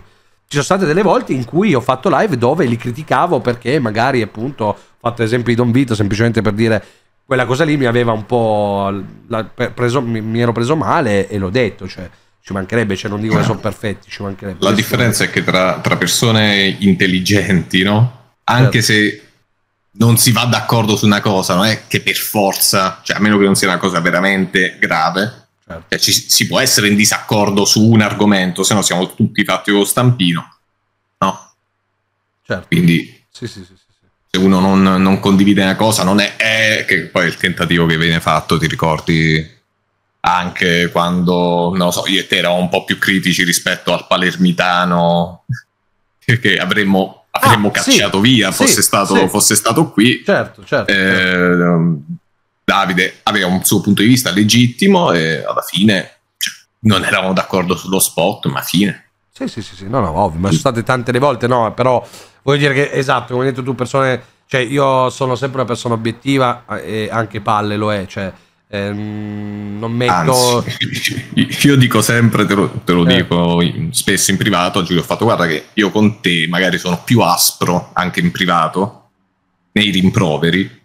Ci sono state delle volte in cui ho fatto live dove li criticavo perché magari appunto ho fatto esempio di Don Vito semplicemente per dire quella cosa lì mi aveva un po'. La, preso, mi, mi, ero preso male e l'ho detto. Cioè, ci mancherebbe, cioè non dico che sono perfetti, ci mancherebbe. La differenza è che tra, tra persone intelligenti, no? Anche certo. se non si va d'accordo su una cosa, non è che per forza, cioè a meno che non sia una cosa veramente grave, certo. cioè, ci, si può essere in disaccordo su un argomento, se no siamo tutti fatti con lo stampino, no? Certo. Quindi... Sì, sì, sì. sì se uno non, non, condivide una cosa, non è, è che poi è il tentativo che viene fatto, ti ricordi? Anche quando, non so, io e te eravamo un po' più critici rispetto al palermitano, che avremmo, ah, avremmo ah, cacciato sì, via, fosse, sì, stato, sì. fosse, stato, qui. Certo, certo, eh, certo. Ehm, Davide aveva un suo punto di vista legittimo e alla fine cioè, non eravamo d'accordo sullo spot, ma fine. Sì, sì, sì, sì, no, no, ovvio, ma sono state tante le volte, no, però voglio dire che, esatto, come hai detto tu, persone, cioè io sono sempre una persona obiettiva eh, e anche palle lo è, cioè ehm, non metto... Anzi, io dico sempre, te lo, te lo eh. dico spesso in privato, oggi ho fatto, guarda che io con te magari sono più aspro anche in privato, nei rimproveri,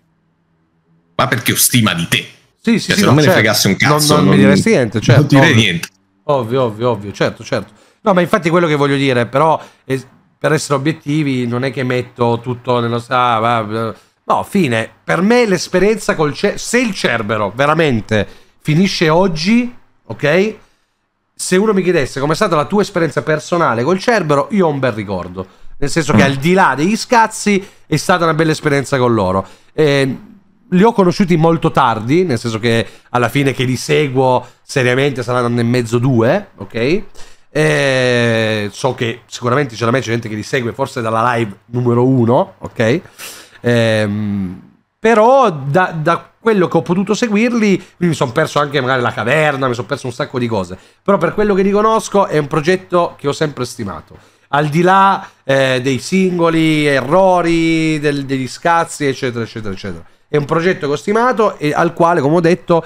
ma perché ho stima di te. Sì, sì, cioè, sì, se no, certo. non me certo. ne fregassi un cazzo, non, non, non mi diresti niente, certo. Non direi ovvio. niente. Ovvio, ovvio, ovvio, certo, certo. No, ma infatti quello che voglio dire, però eh, per essere obiettivi non è che metto tutto nello... Ah, no, fine. Per me l'esperienza col... Ce... Se il Cerbero veramente finisce oggi, ok? Se uno mi chiedesse com'è stata la tua esperienza personale col Cerbero, io ho un bel ricordo. Nel senso che mm. al di là degli scazzi è stata una bella esperienza con loro. Eh, li ho conosciuti molto tardi, nel senso che alla fine che li seguo seriamente saranno nel mezzo due, ok? Eh, so che sicuramente c'è la c'è gente che li segue forse dalla live numero uno, ok? Eh, però da, da, quello che ho potuto seguirli, mi sono perso anche magari la caverna, mi sono perso un sacco di cose, però per quello che li conosco è un progetto che ho sempre stimato. Al di là eh, dei singoli errori, del, degli scazzi, eccetera, eccetera, eccetera. È un progetto che ho stimato e al quale, come ho detto,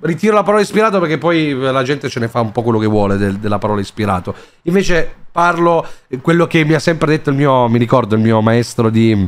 Ritiro la parola ispirato perché poi la gente ce ne fa un po' quello che vuole del, della parola ispirato. Invece parlo quello che mi ha sempre detto il mio, mi ricordo, il mio maestro di,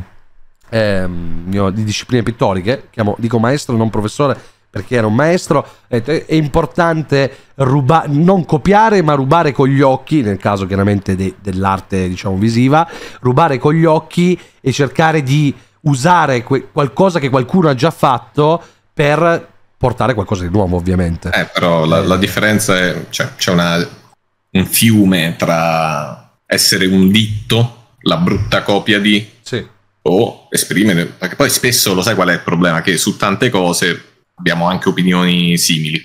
eh, mio, di discipline pittoriche. Chiamo, dico maestro, non professore, perché era un maestro, è importante ruba- non copiare ma rubare con gli occhi, nel caso chiaramente de- dell'arte diciamo visiva, rubare con gli occhi e cercare di usare que- qualcosa che qualcuno ha già fatto per portare qualcosa di nuovo ovviamente. Eh, però la, la eh. differenza è, cioè, c'è una, un fiume tra essere un ditto, la brutta copia di, sì. o esprimere, perché poi spesso lo sai qual è il problema, che su tante cose abbiamo anche opinioni simili.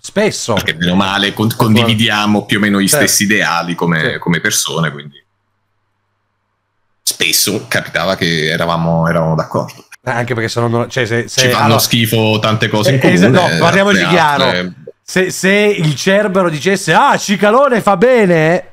Spesso. Perché meno male con, condividiamo più o meno gli stessi ideali come, sì. come persone, quindi spesso capitava che eravamo, eravamo d'accordo. Anche perché se no, cioè, se, se, ci fanno allora, schifo tante cose. In comune, no, eh, parliamoci altre, eh, chiaro. Eh. Se, se, il Cerbero dicesse, ah, Cicalone fa bene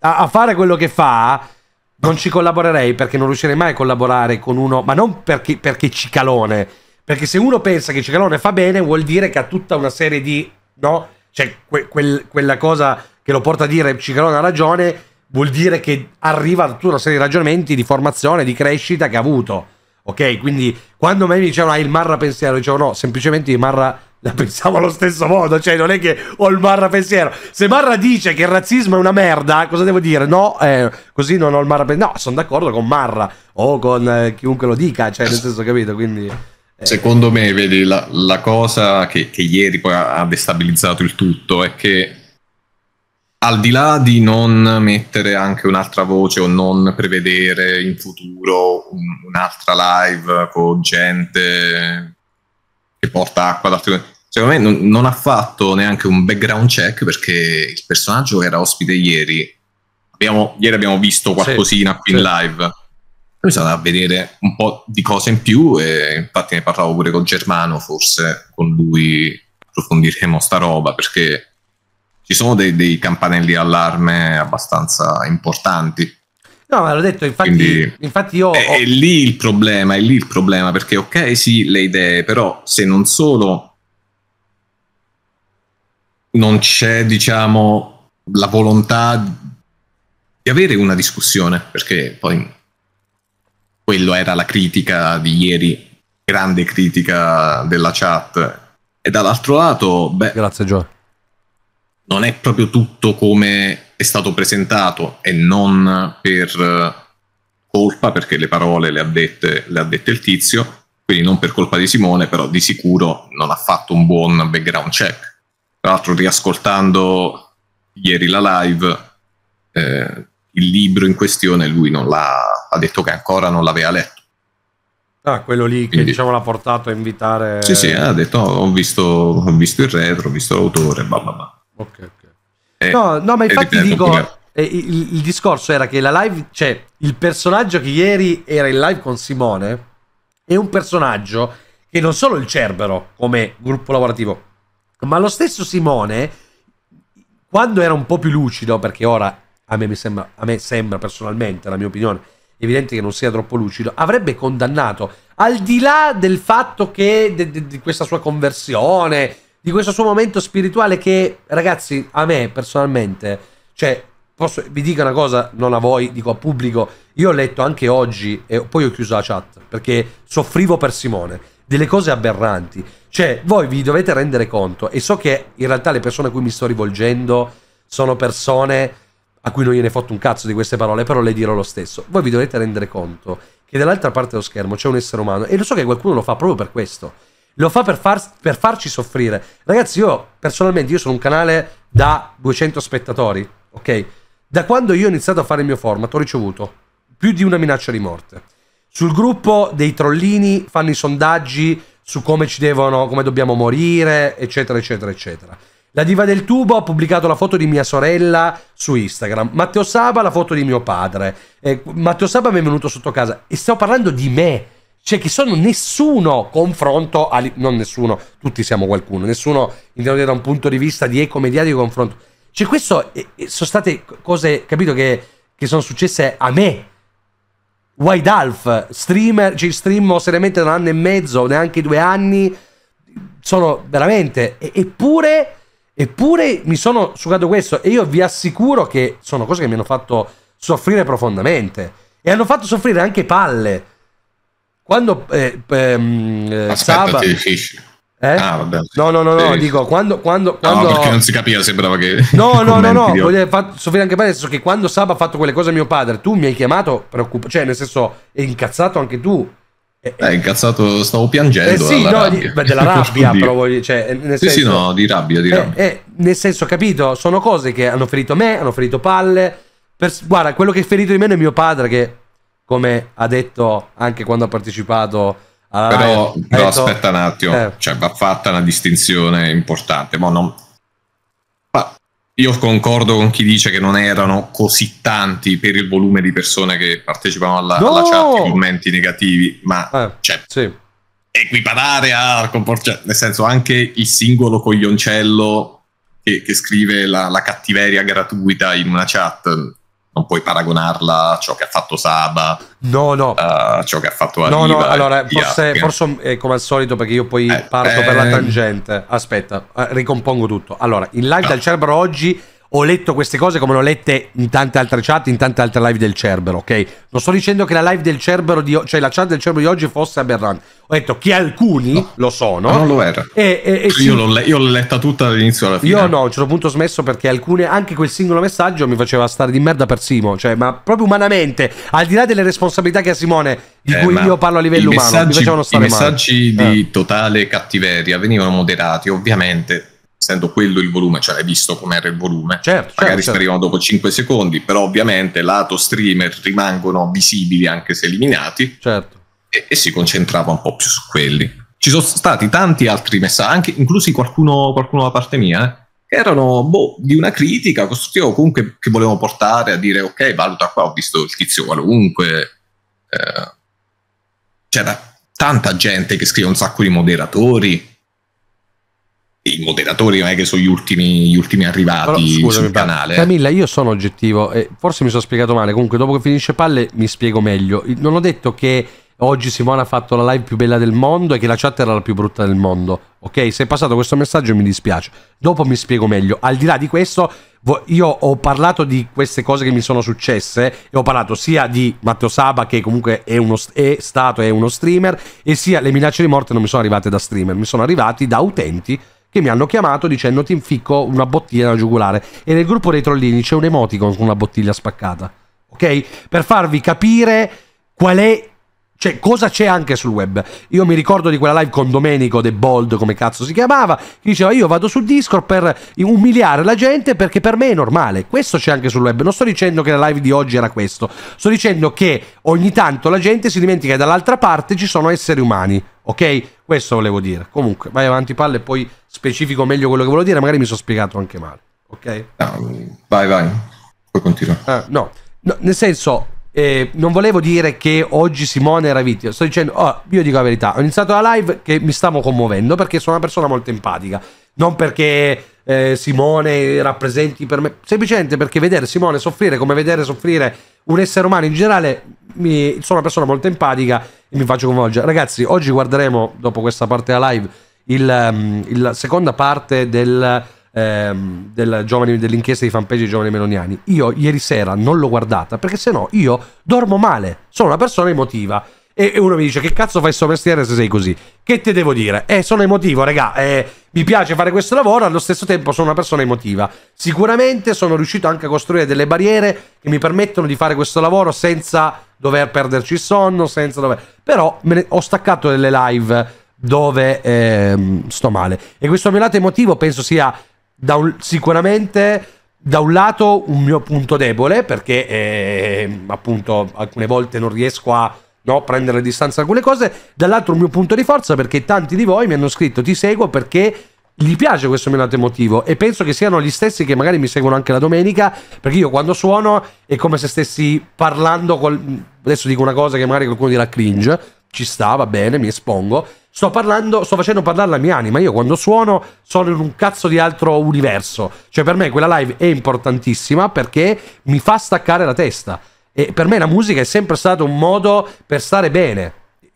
a, a fare quello che fa, non ci collaborerei perché non riuscirei mai a collaborare con uno, ma non perché, perché Cicalone, perché se uno pensa che Cicalone fa bene vuol dire che ha tutta una serie di, no? Cioè que, quel, quella cosa che lo porta a dire Cicalone ha ragione vuol dire che arriva a tutta una serie di ragionamenti, di formazione, di crescita che ha avuto. Ok, quindi quando me mi dicevano ah, il marra pensiero, dicevo no, semplicemente il marra la pensavo allo stesso modo, cioè non è che ho oh, il marra pensiero. Se Marra dice che il razzismo è una merda, cosa devo dire? No, eh, così non ho il marra pensiero. No, sono d'accordo con Marra o con eh, chiunque lo dica, cioè nel senso capito, quindi... Eh. Secondo me, vedi, la, la cosa che, che ieri poi ha destabilizzato il tutto è che al di là di non mettere anche un'altra voce o non prevedere in futuro un, un'altra live con gente che porta acqua da secondo me non, non, ha fatto neanche un background check perché il personaggio era ospite ieri abbiamo, ieri abbiamo visto qualcosina sì, qui in live poi sono andato a vedere un po' di cose in più e infatti ne parlavo pure con Germano forse con lui approfondiremo sta roba perché ci sono dei, dei campanelli allarme abbastanza importanti. No, ma l'ho detto, infatti, Quindi, infatti io... Ho... È, lì il problema, è lì il problema, perché ok, sì, le idee, però se non solo non c'è, diciamo, la volontà di avere una discussione, perché poi quello era la critica di ieri, grande critica della chat, e dall'altro lato... Beh, Grazie Gio non è proprio tutto come è stato presentato e non per eh, colpa, perché le parole le ha dette, le ha dette il tizio, quindi non per colpa di Simone, però di sicuro non ha fatto un buon background check. Tra l'altro, riascoltando ieri la live, eh, il libro in questione lui non l'ha, ha detto che ancora non l'aveva letto. Ah, quello lì Quindi, che diciamo l'ha portato a invitare. Sì, sì, ha detto: oh, ho, visto, ho, visto, il retro, ho visto l'autore, bla bla bah. Ok, ok. E, eh, no, no, ma eh, infatti dico, come... Eh, il, il, discorso era che la live, cioè il personaggio che ieri era in live con Simone, è un personaggio che non solo il Cerbero come gruppo lavorativo, ma lo stesso Simone, quando era un po' più lucido, perché ora a me, sembra, a me sembra personalmente, la mia opinione, evidente che non sia troppo lucido, avrebbe condannato, al di là del fatto che di de, de, de questa sua conversione, di questo suo momento spirituale che, ragazzi, a me personalmente, cioè, posso, vi dico una cosa, non a voi, dico a pubblico, io ho letto anche oggi e poi ho chiuso la chat perché soffrivo per Simone, delle cose aberranti. Cioè, voi vi dovete rendere conto e so che in realtà le persone a cui mi sto rivolgendo sono persone a cui non gliene fotto un cazzo di queste parole, però le dirò lo stesso. Voi vi dovete rendere conto che dall'altra parte dello schermo c'è un essere umano e lo so che qualcuno lo fa proprio per questo lo fa per, far, per farci soffrire. Ragazzi, io personalmente, io sono un canale da 200 spettatori, ok? Da quando io ho iniziato a fare il mio format ho ricevuto più di una minaccia di morte. Sul gruppo dei trollini fanno i sondaggi su come ci devono, come dobbiamo morire, eccetera, eccetera, eccetera. La diva del tubo ha pubblicato la foto di mia sorella su Instagram. Matteo Saba la foto di mio padre. Eh, Matteo Saba mi è venuto sotto casa e sto parlando di me cioè che sono nessuno confronto, a, non nessuno, tutti siamo qualcuno, nessuno intendo da un punto di vista di eco mediatico confronto. Cioè questo eh, eh sono state cose, capito, che, che sono successe a me. White Alf streamer, ci cioè streamo seriamente da un anno e mezzo, neanche due anni, sono veramente, eppure, eppure mi sono sugato questo e io vi assicuro che sono cose che mi hanno fatto soffrire profondamente e hanno fatto soffrire anche palle quando eh, ehm, eh, Sava... Eh? Ah, no, no, no, no, eh. dico quando, quando, quando... No, perché non si capiva, sembrava che... No, no, no, no, voglio far sofferire anche me, nel senso che quando Saba ha fatto quelle cose a mio padre, tu mi hai chiamato preoccupato, cioè nel senso, è incazzato anche tu. Eh, eh, è, Eh, incazzato, stavo piangendo. Eh sì, no, rabbia. Di, beh, della rabbia, però voglio, cioè, nel sì, senso... Sì, no, di rabbia, di eh, rabbia. Eh, nel senso, capito, sono cose che hanno ferito me, hanno ferito palle. Per... Guarda, quello che è ferito di meno è mio padre, che come ha detto anche quando ha partecipato alla Però, Ryan, però detto, aspetta un attimo, eh. cioè, va fatta una distinzione importante. Ma non... io concordo con chi dice che non erano così tanti per il volume di persone che partecipavano alla, no! alla chat, i commenti negativi, ma eh, cioè, sì. equiparare a comportamento, cioè, nel senso anche il singolo coglioncello che, che scrive la, la cattiveria gratuita in una chat non puoi paragonarla a ciò che ha fatto Saba, no, no. a ciò che ha fatto Aliva. No, no, allora, forse, forse eh, come al solito, perché io poi eh, parto eh, per la eh. tangente. Aspetta, eh, ricompongo tutto. Allora, in live no. del ah. cerbero oggi ho letto queste cose come le ho lette in tante altre chat, in tante altre live del Cerbero, ok? Non sto dicendo che la live del Cerbero, di, cioè la chat del Cerbero di oggi fosse aberrante. Ho detto che alcuni no, lo sono. Ma Non lo era. E, e, e io, sì. l'ho letta tutta dall'inizio alla fine. Io no, a un certo punto ho smesso perché alcune, anche quel singolo messaggio mi faceva stare di merda per Simo, cioè, ma proprio umanamente, al di là delle responsabilità che ha Simone, di eh, cui io parlo a livello umano, mi facevano stare I messaggi male. di eh. totale cattiveria venivano moderati, ovviamente essendo quello il volume, cioè hai visto com'era il volume, certo, magari certo, certo. dopo 5 secondi, però ovviamente lato streamer rimangono visibili anche se eliminati certo. e, e, si concentrava un po' più su quelli. Ci sono stati tanti altri messaggi, anche, inclusi qualcuno, qualcuno da parte mia, eh, che erano boh, di una critica costruttiva o comunque che volevano portare a dire ok, valuta qua, ho visto il tizio qualunque. Eh, c'era tanta gente che scrive un sacco di moderatori i moderatori non è che sono gli ultimi, gli ultimi arrivati Però, scusami, sul canale. Eh. Camilla, io sono oggettivo, eh, forse mi sono spiegato male, comunque dopo che finisce palle mi spiego meglio. Non ho detto che oggi Simone ha fatto la live più bella del mondo e che la chat era la più brutta del mondo. Ok, se è passato questo messaggio mi dispiace. Dopo mi spiego meglio. Al di là di questo, io ho parlato di queste cose che mi sono successe e ho parlato sia di Matteo Saba che comunque è, uno, è stato è uno streamer e sia le minacce di morte non mi sono arrivate da streamer, mi sono arrivati da utenti che mi hanno chiamato dicendo ti inficco una bottiglia da giugulare. E nel gruppo dei trollini c'è un emoticon con una bottiglia spaccata. Ok? Per farvi capire qual è cioè, cosa c'è anche sul web? Io mi ricordo di quella live con Domenico The Bold, come cazzo si chiamava, che diceva io vado su Discord per umiliare la gente perché per me è normale. Questo c'è anche sul web. Non sto dicendo che la live di oggi era questo. Sto dicendo che ogni tanto la gente si dimentica che dall'altra parte ci sono esseri umani. Ok? Questo volevo dire. Comunque, vai avanti, palle, e poi specifico meglio quello che volevo dire. Magari mi sono spiegato anche male. Ok? No, vai, vai. Puoi continuare. Ah, no. no. nel senso, eh, non volevo dire che oggi Simone era vittima. Sto dicendo, oh, io dico la verità. Ho iniziato la live che mi stavo commuovendo perché sono una persona molto empatica. Non perché eh, Simone rappresenti per me, semplicemente perché vedere Simone soffrire come vedere soffrire un essere umano in generale, mi, sono una persona molto empatica e mi faccio coinvolgere. Ragazzi, oggi guarderemo, dopo questa parte della live, il, um, seconda parte del, um, del giovane, dell'inchiesta di fanpage dei giovani meloniani. Io ieri sera non l'ho guardata perché sennò io dormo male, sono una persona emotiva. E, uno mi dice che cazzo fai sto mestiere se sei così? Che te devo dire? Eh, sono emotivo, regà. Eh, mi piace fare questo lavoro, allo stesso tempo sono una persona emotiva. Sicuramente sono riuscito anche a costruire delle barriere che mi permettono di fare questo lavoro senza dover perderci il sonno, senza dover... Però ne... ho staccato delle live dove ehm, sto male. E questo mio lato emotivo penso sia da un... sicuramente da un lato un mio punto debole perché eh, appunto alcune volte non riesco a no? prendere distanza da alcune cose, dall'altro un mio punto di forza perché tanti di voi mi hanno scritto ti seguo perché gli piace questo mio lato emotivo e penso che siano gli stessi che magari mi seguono anche la domenica perché io quando suono è come se stessi parlando col... adesso dico una cosa che magari qualcuno dirà cringe ci sta, va bene, mi espongo sto parlando, sto facendo parlare la mia anima. Io quando suono sono in un cazzo di altro universo. Cioè, per me quella live è importantissima perché mi fa staccare la testa. E per me la musica è sempre stato un modo per stare bene.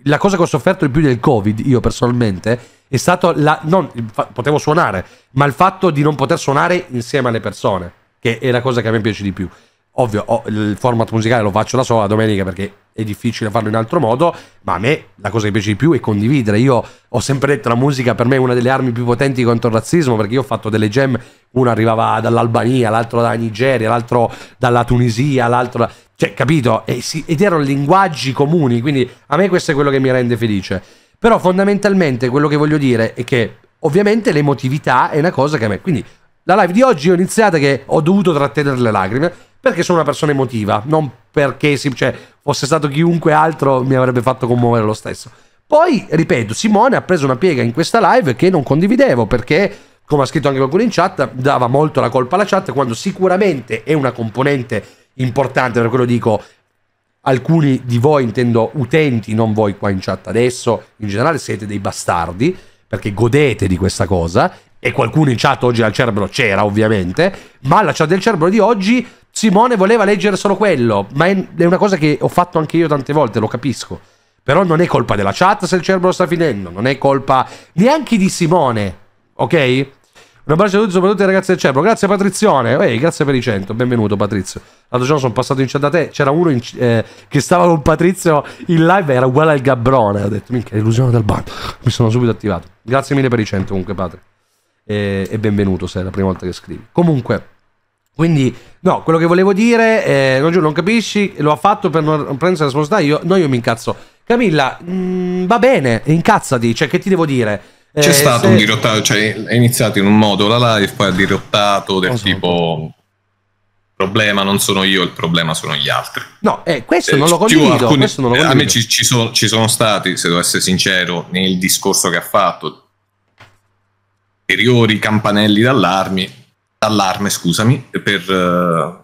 La cosa che ho sofferto di più del Covid, io personalmente, è stato la... Non, potevo suonare, ma il fatto di non poter suonare insieme alle persone, che è la cosa che a me piace di più. Ovvio, ho, il format musicale lo faccio da sola domenica perché è difficile farlo in altro modo, ma a me la cosa che piace di più è condividere. Io ho sempre detto la musica per me è una delle armi più potenti contro il razzismo perché io ho fatto delle gem, una arrivava dall'Albania, l'altro dalla Nigeria, l'altro dalla Tunisia, l'altro... Cioè, capito? Sì, ed erano linguaggi comuni, quindi a me questo è quello che mi rende felice. Però fondamentalmente quello che voglio dire è che ovviamente l'emotività è una cosa che a me... Quindi la live di oggi ho iniziata che ho dovuto trattenere le lacrime perché sono una persona emotiva, non perché cioè, fosse stato chiunque altro mi avrebbe fatto commuovere lo stesso. Poi, ripeto, Simone ha preso una piega in questa live che non condividevo perché, come ha scritto anche qualcuno in chat, dava molto la colpa alla chat quando sicuramente è una componente importante, per quello dico alcuni di voi, intendo utenti, non voi qua in chat adesso, in generale siete dei bastardi perché godete di questa cosa e qualcuno in chat oggi al cerbero c'era ovviamente, ma la chat del cerbero di oggi Simone voleva leggere solo quello, ma è una cosa che ho fatto anche io tante volte, lo capisco. Però non è colpa della chat se il cerbero sta finendo, non è colpa neanche di Simone, ok? Un abbraccio a tutti, soprattutto ai ragazzi del Cerbro. Grazie Patrizione. Ehi, grazie per i 100. Benvenuto Patrizio. L'altro giorno sono passato in chat da te. C'era uno in, eh, che stava con Patrizio in live era uguale al Gabrone. Ho detto, minchia, illusione del bando. Mi sono subito attivato. Grazie mille per i 100 comunque, Patrizio e, e benvenuto se è la prima volta che scrivi. Comunque, quindi, no, quello che volevo dire, eh, non, giuro, non capisci, lo ha fatto per non prendere la responsabilità, io, no, io mi incazzo. Camilla, mh, mm, va bene, incazzati, cioè che ti devo dire? Eh, C'è stato se... un dirottato, cioè è iniziato in un modo la live, poi ha dirottato del Cosa esatto. tipo problema non sono io, il problema sono gli altri. No, eh, questo, eh, non alcuni, questo, non lo condivido, eh, A me ci, ci, sono, ci sono stati, se devo essere sincero, nel discorso che ha fatto, ulteriori campanelli d'allarme, scusami, per, eh,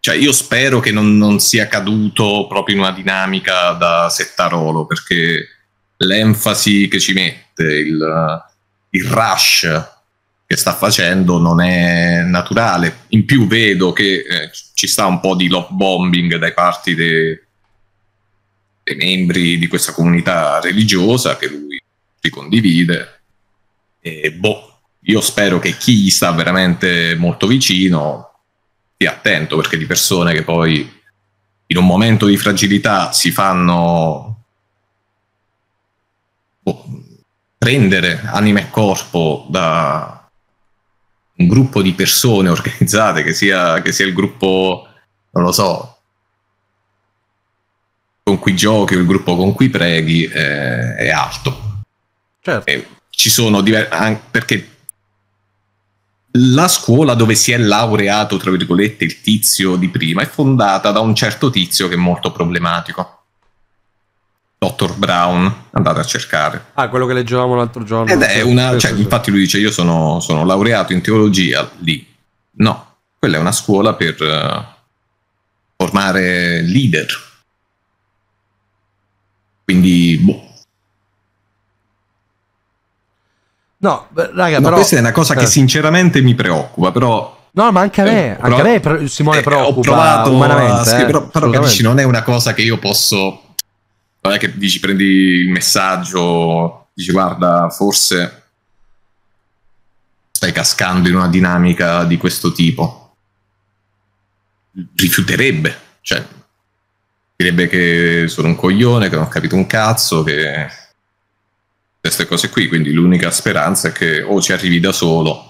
cioè io spero che non, non, sia caduto proprio in una dinamica da settarolo, perché l'enfasi che ci mette, il, il rush che sta facendo non è naturale. In più vedo che eh, ci sta un po' di love bombing dai parti dei de membri di questa comunità religiosa che lui ricondivide. E boh, io spero che chi gli sta veramente molto vicino stia attento perché di persone che poi in un momento di fragilità si fanno boh, prendere anima e corpo da un gruppo di persone organizzate, che sia, che sia il gruppo, non lo so, con cui giochi o il gruppo con cui preghi, eh, è alto. Certo. E ci sono anche perché la scuola dove si è laureato, tra virgolette, il tizio di prima è fondata da un certo tizio che è molto problematico. Dottor Brown, andate a cercare. Ah, quello che leggevamo l'altro giorno. Ed è una, cioè, infatti lui dice io sono, sono, laureato in teologia lì. No, quella è una scuola per uh, formare leader. Quindi, boh, No, raga, no, però... Questa è una cosa che eh. sinceramente mi preoccupa, però... No, ma anche a me, eh, però, anche a me Simone eh, preoccupa ho provato umanamente. A... Eh, però, però capisci, non è una cosa che io posso... Non è che dici, prendi il messaggio, dici, guarda, forse stai cascando in una dinamica di questo tipo. Rifiuterebbe, cioè, direbbe che sono un coglione, che non ho capito un cazzo, che queste cose qui, quindi l'unica speranza è che o ci arrivi da solo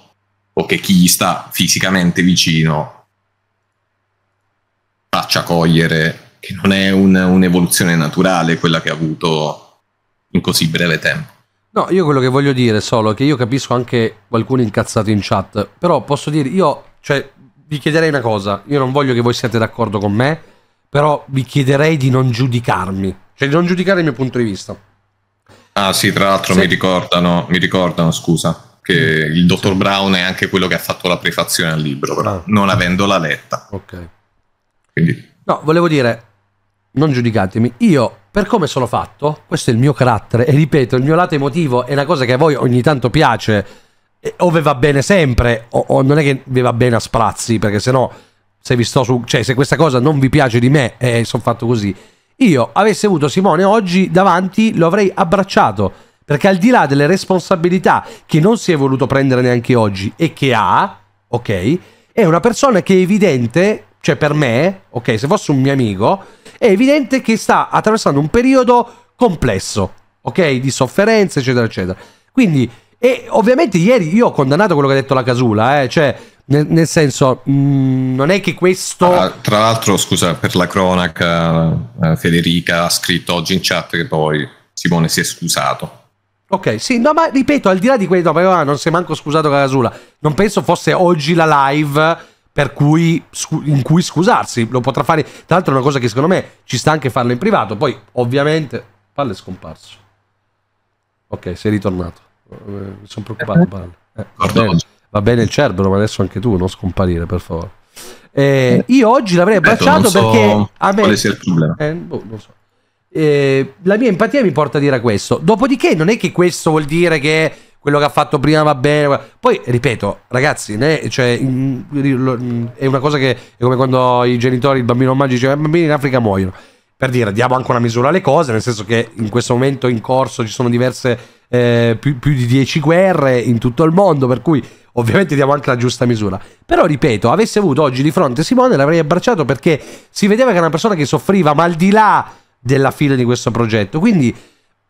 o che chi gli sta fisicamente vicino faccia cogliere che non è un, un'evoluzione naturale quella che ha avuto in così breve tempo. No, io quello che voglio dire solo è che io capisco anche qualcuno incazzato in chat, però posso dire, io, cioè, vi chiederei una cosa, io non voglio che voi siate d'accordo con me, però vi chiederei di non giudicarmi, cioè di non giudicare il mio punto di vista Ah sì, tra l'altro sì. Mi, ricordano, mi ricordano, scusa, che mm. il dottor sì. Brown è anche quello che ha fatto la prefazione al libro, però ah. non avendola letta. Ok. Quindi. No, volevo dire, non giudicatemi, io per come sono fatto, questo è il mio carattere e ripeto, il mio lato emotivo è una cosa che a voi ogni tanto piace, o ve va bene sempre, o, o non è che vi va bene a sprazzi, perché sennò se vi sto su, cioè se questa cosa non vi piace di me e eh, sono fatto così, io avessi avuto Simone oggi davanti, lo avrei abbracciato, perché al di là delle responsabilità che non si è voluto prendere neanche oggi e che ha, ok, è una persona che è evidente, cioè per me, ok, se fosse un mio amico, è evidente che sta attraversando un periodo complesso, ok, di sofferenze, eccetera, eccetera. Quindi, e ovviamente ieri io ho condannato quello che ha detto la Casula, eh, cioè nel, nel senso, mh, mm, non è che questo. Ah, tra l'altro, scusa, per la cronaca, eh, Federica ha scritto oggi in chat che poi Simone si è scusato. Ok, sì, no, ma ripeto, al di là di quello, no, ah, non si è manco scusato Casula. Non penso fosse oggi la live per cui, scu- in cui scusarsi. Lo potrà fare. Tra l'altro, è una cosa che secondo me ci sta anche farlo in privato. Poi, ovviamente, palle è scomparso. Ok, sei ritornato. Mi eh, sono preoccupato, eh, palle. Eh, Va bene il Cerbero, ma adesso anche tu non scomparire, per favore. Eh, eh io oggi l'avrei eh, abbracciato so perché a me... Quale sia il problema? Eh, boh, non so. Eh, la mia empatia mi porta a dire questo. Dopodiché, non è che questo vuol dire che quello che ha fatto prima va bene. Poi, ripeto, ragazzi, né, cioè, è una cosa che è come quando i genitori, il bambino mangia, dice, eh, i bambini in Africa muoiono. Per dire, diamo anche una misura alle cose, nel senso che in questo momento in corso ci sono diverse, eh, più, più di 10 guerre in tutto il mondo, per cui Ovviamente diamo anche la giusta misura. Però, ripeto, avessi avuto oggi di fronte Simone l'avrei abbracciato perché si vedeva che era una persona che soffriva, ma al di là della fine di questo progetto. Quindi,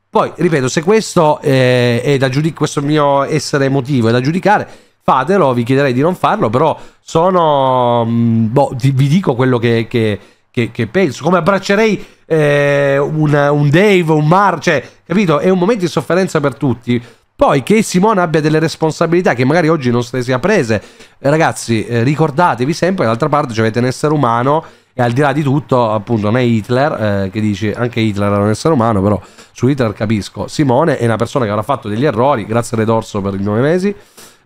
poi, ripeto, se questo eh, è da giudicare, questo mio essere emotivo è da giudicare, fatelo, vi chiederei di non farlo, però sono... Mh, mm, boh, vi, vi, dico quello che, che, che, che penso. Come abbraccerei eh, un, un Dave, un Mar, cioè, capito? È un momento di sofferenza per tutti poi che Simone abbia delle responsabilità che magari oggi non se le sia prese. Eh, ragazzi, eh, ricordatevi sempre, d'altra parte cioè, avete un essere umano e al di là di tutto, appunto, non è Hitler eh, che dice anche Hitler era un essere umano, però su Hitler capisco. Simone è una persona che avrà fatto degli errori, grazie a Redorso per i nove mesi.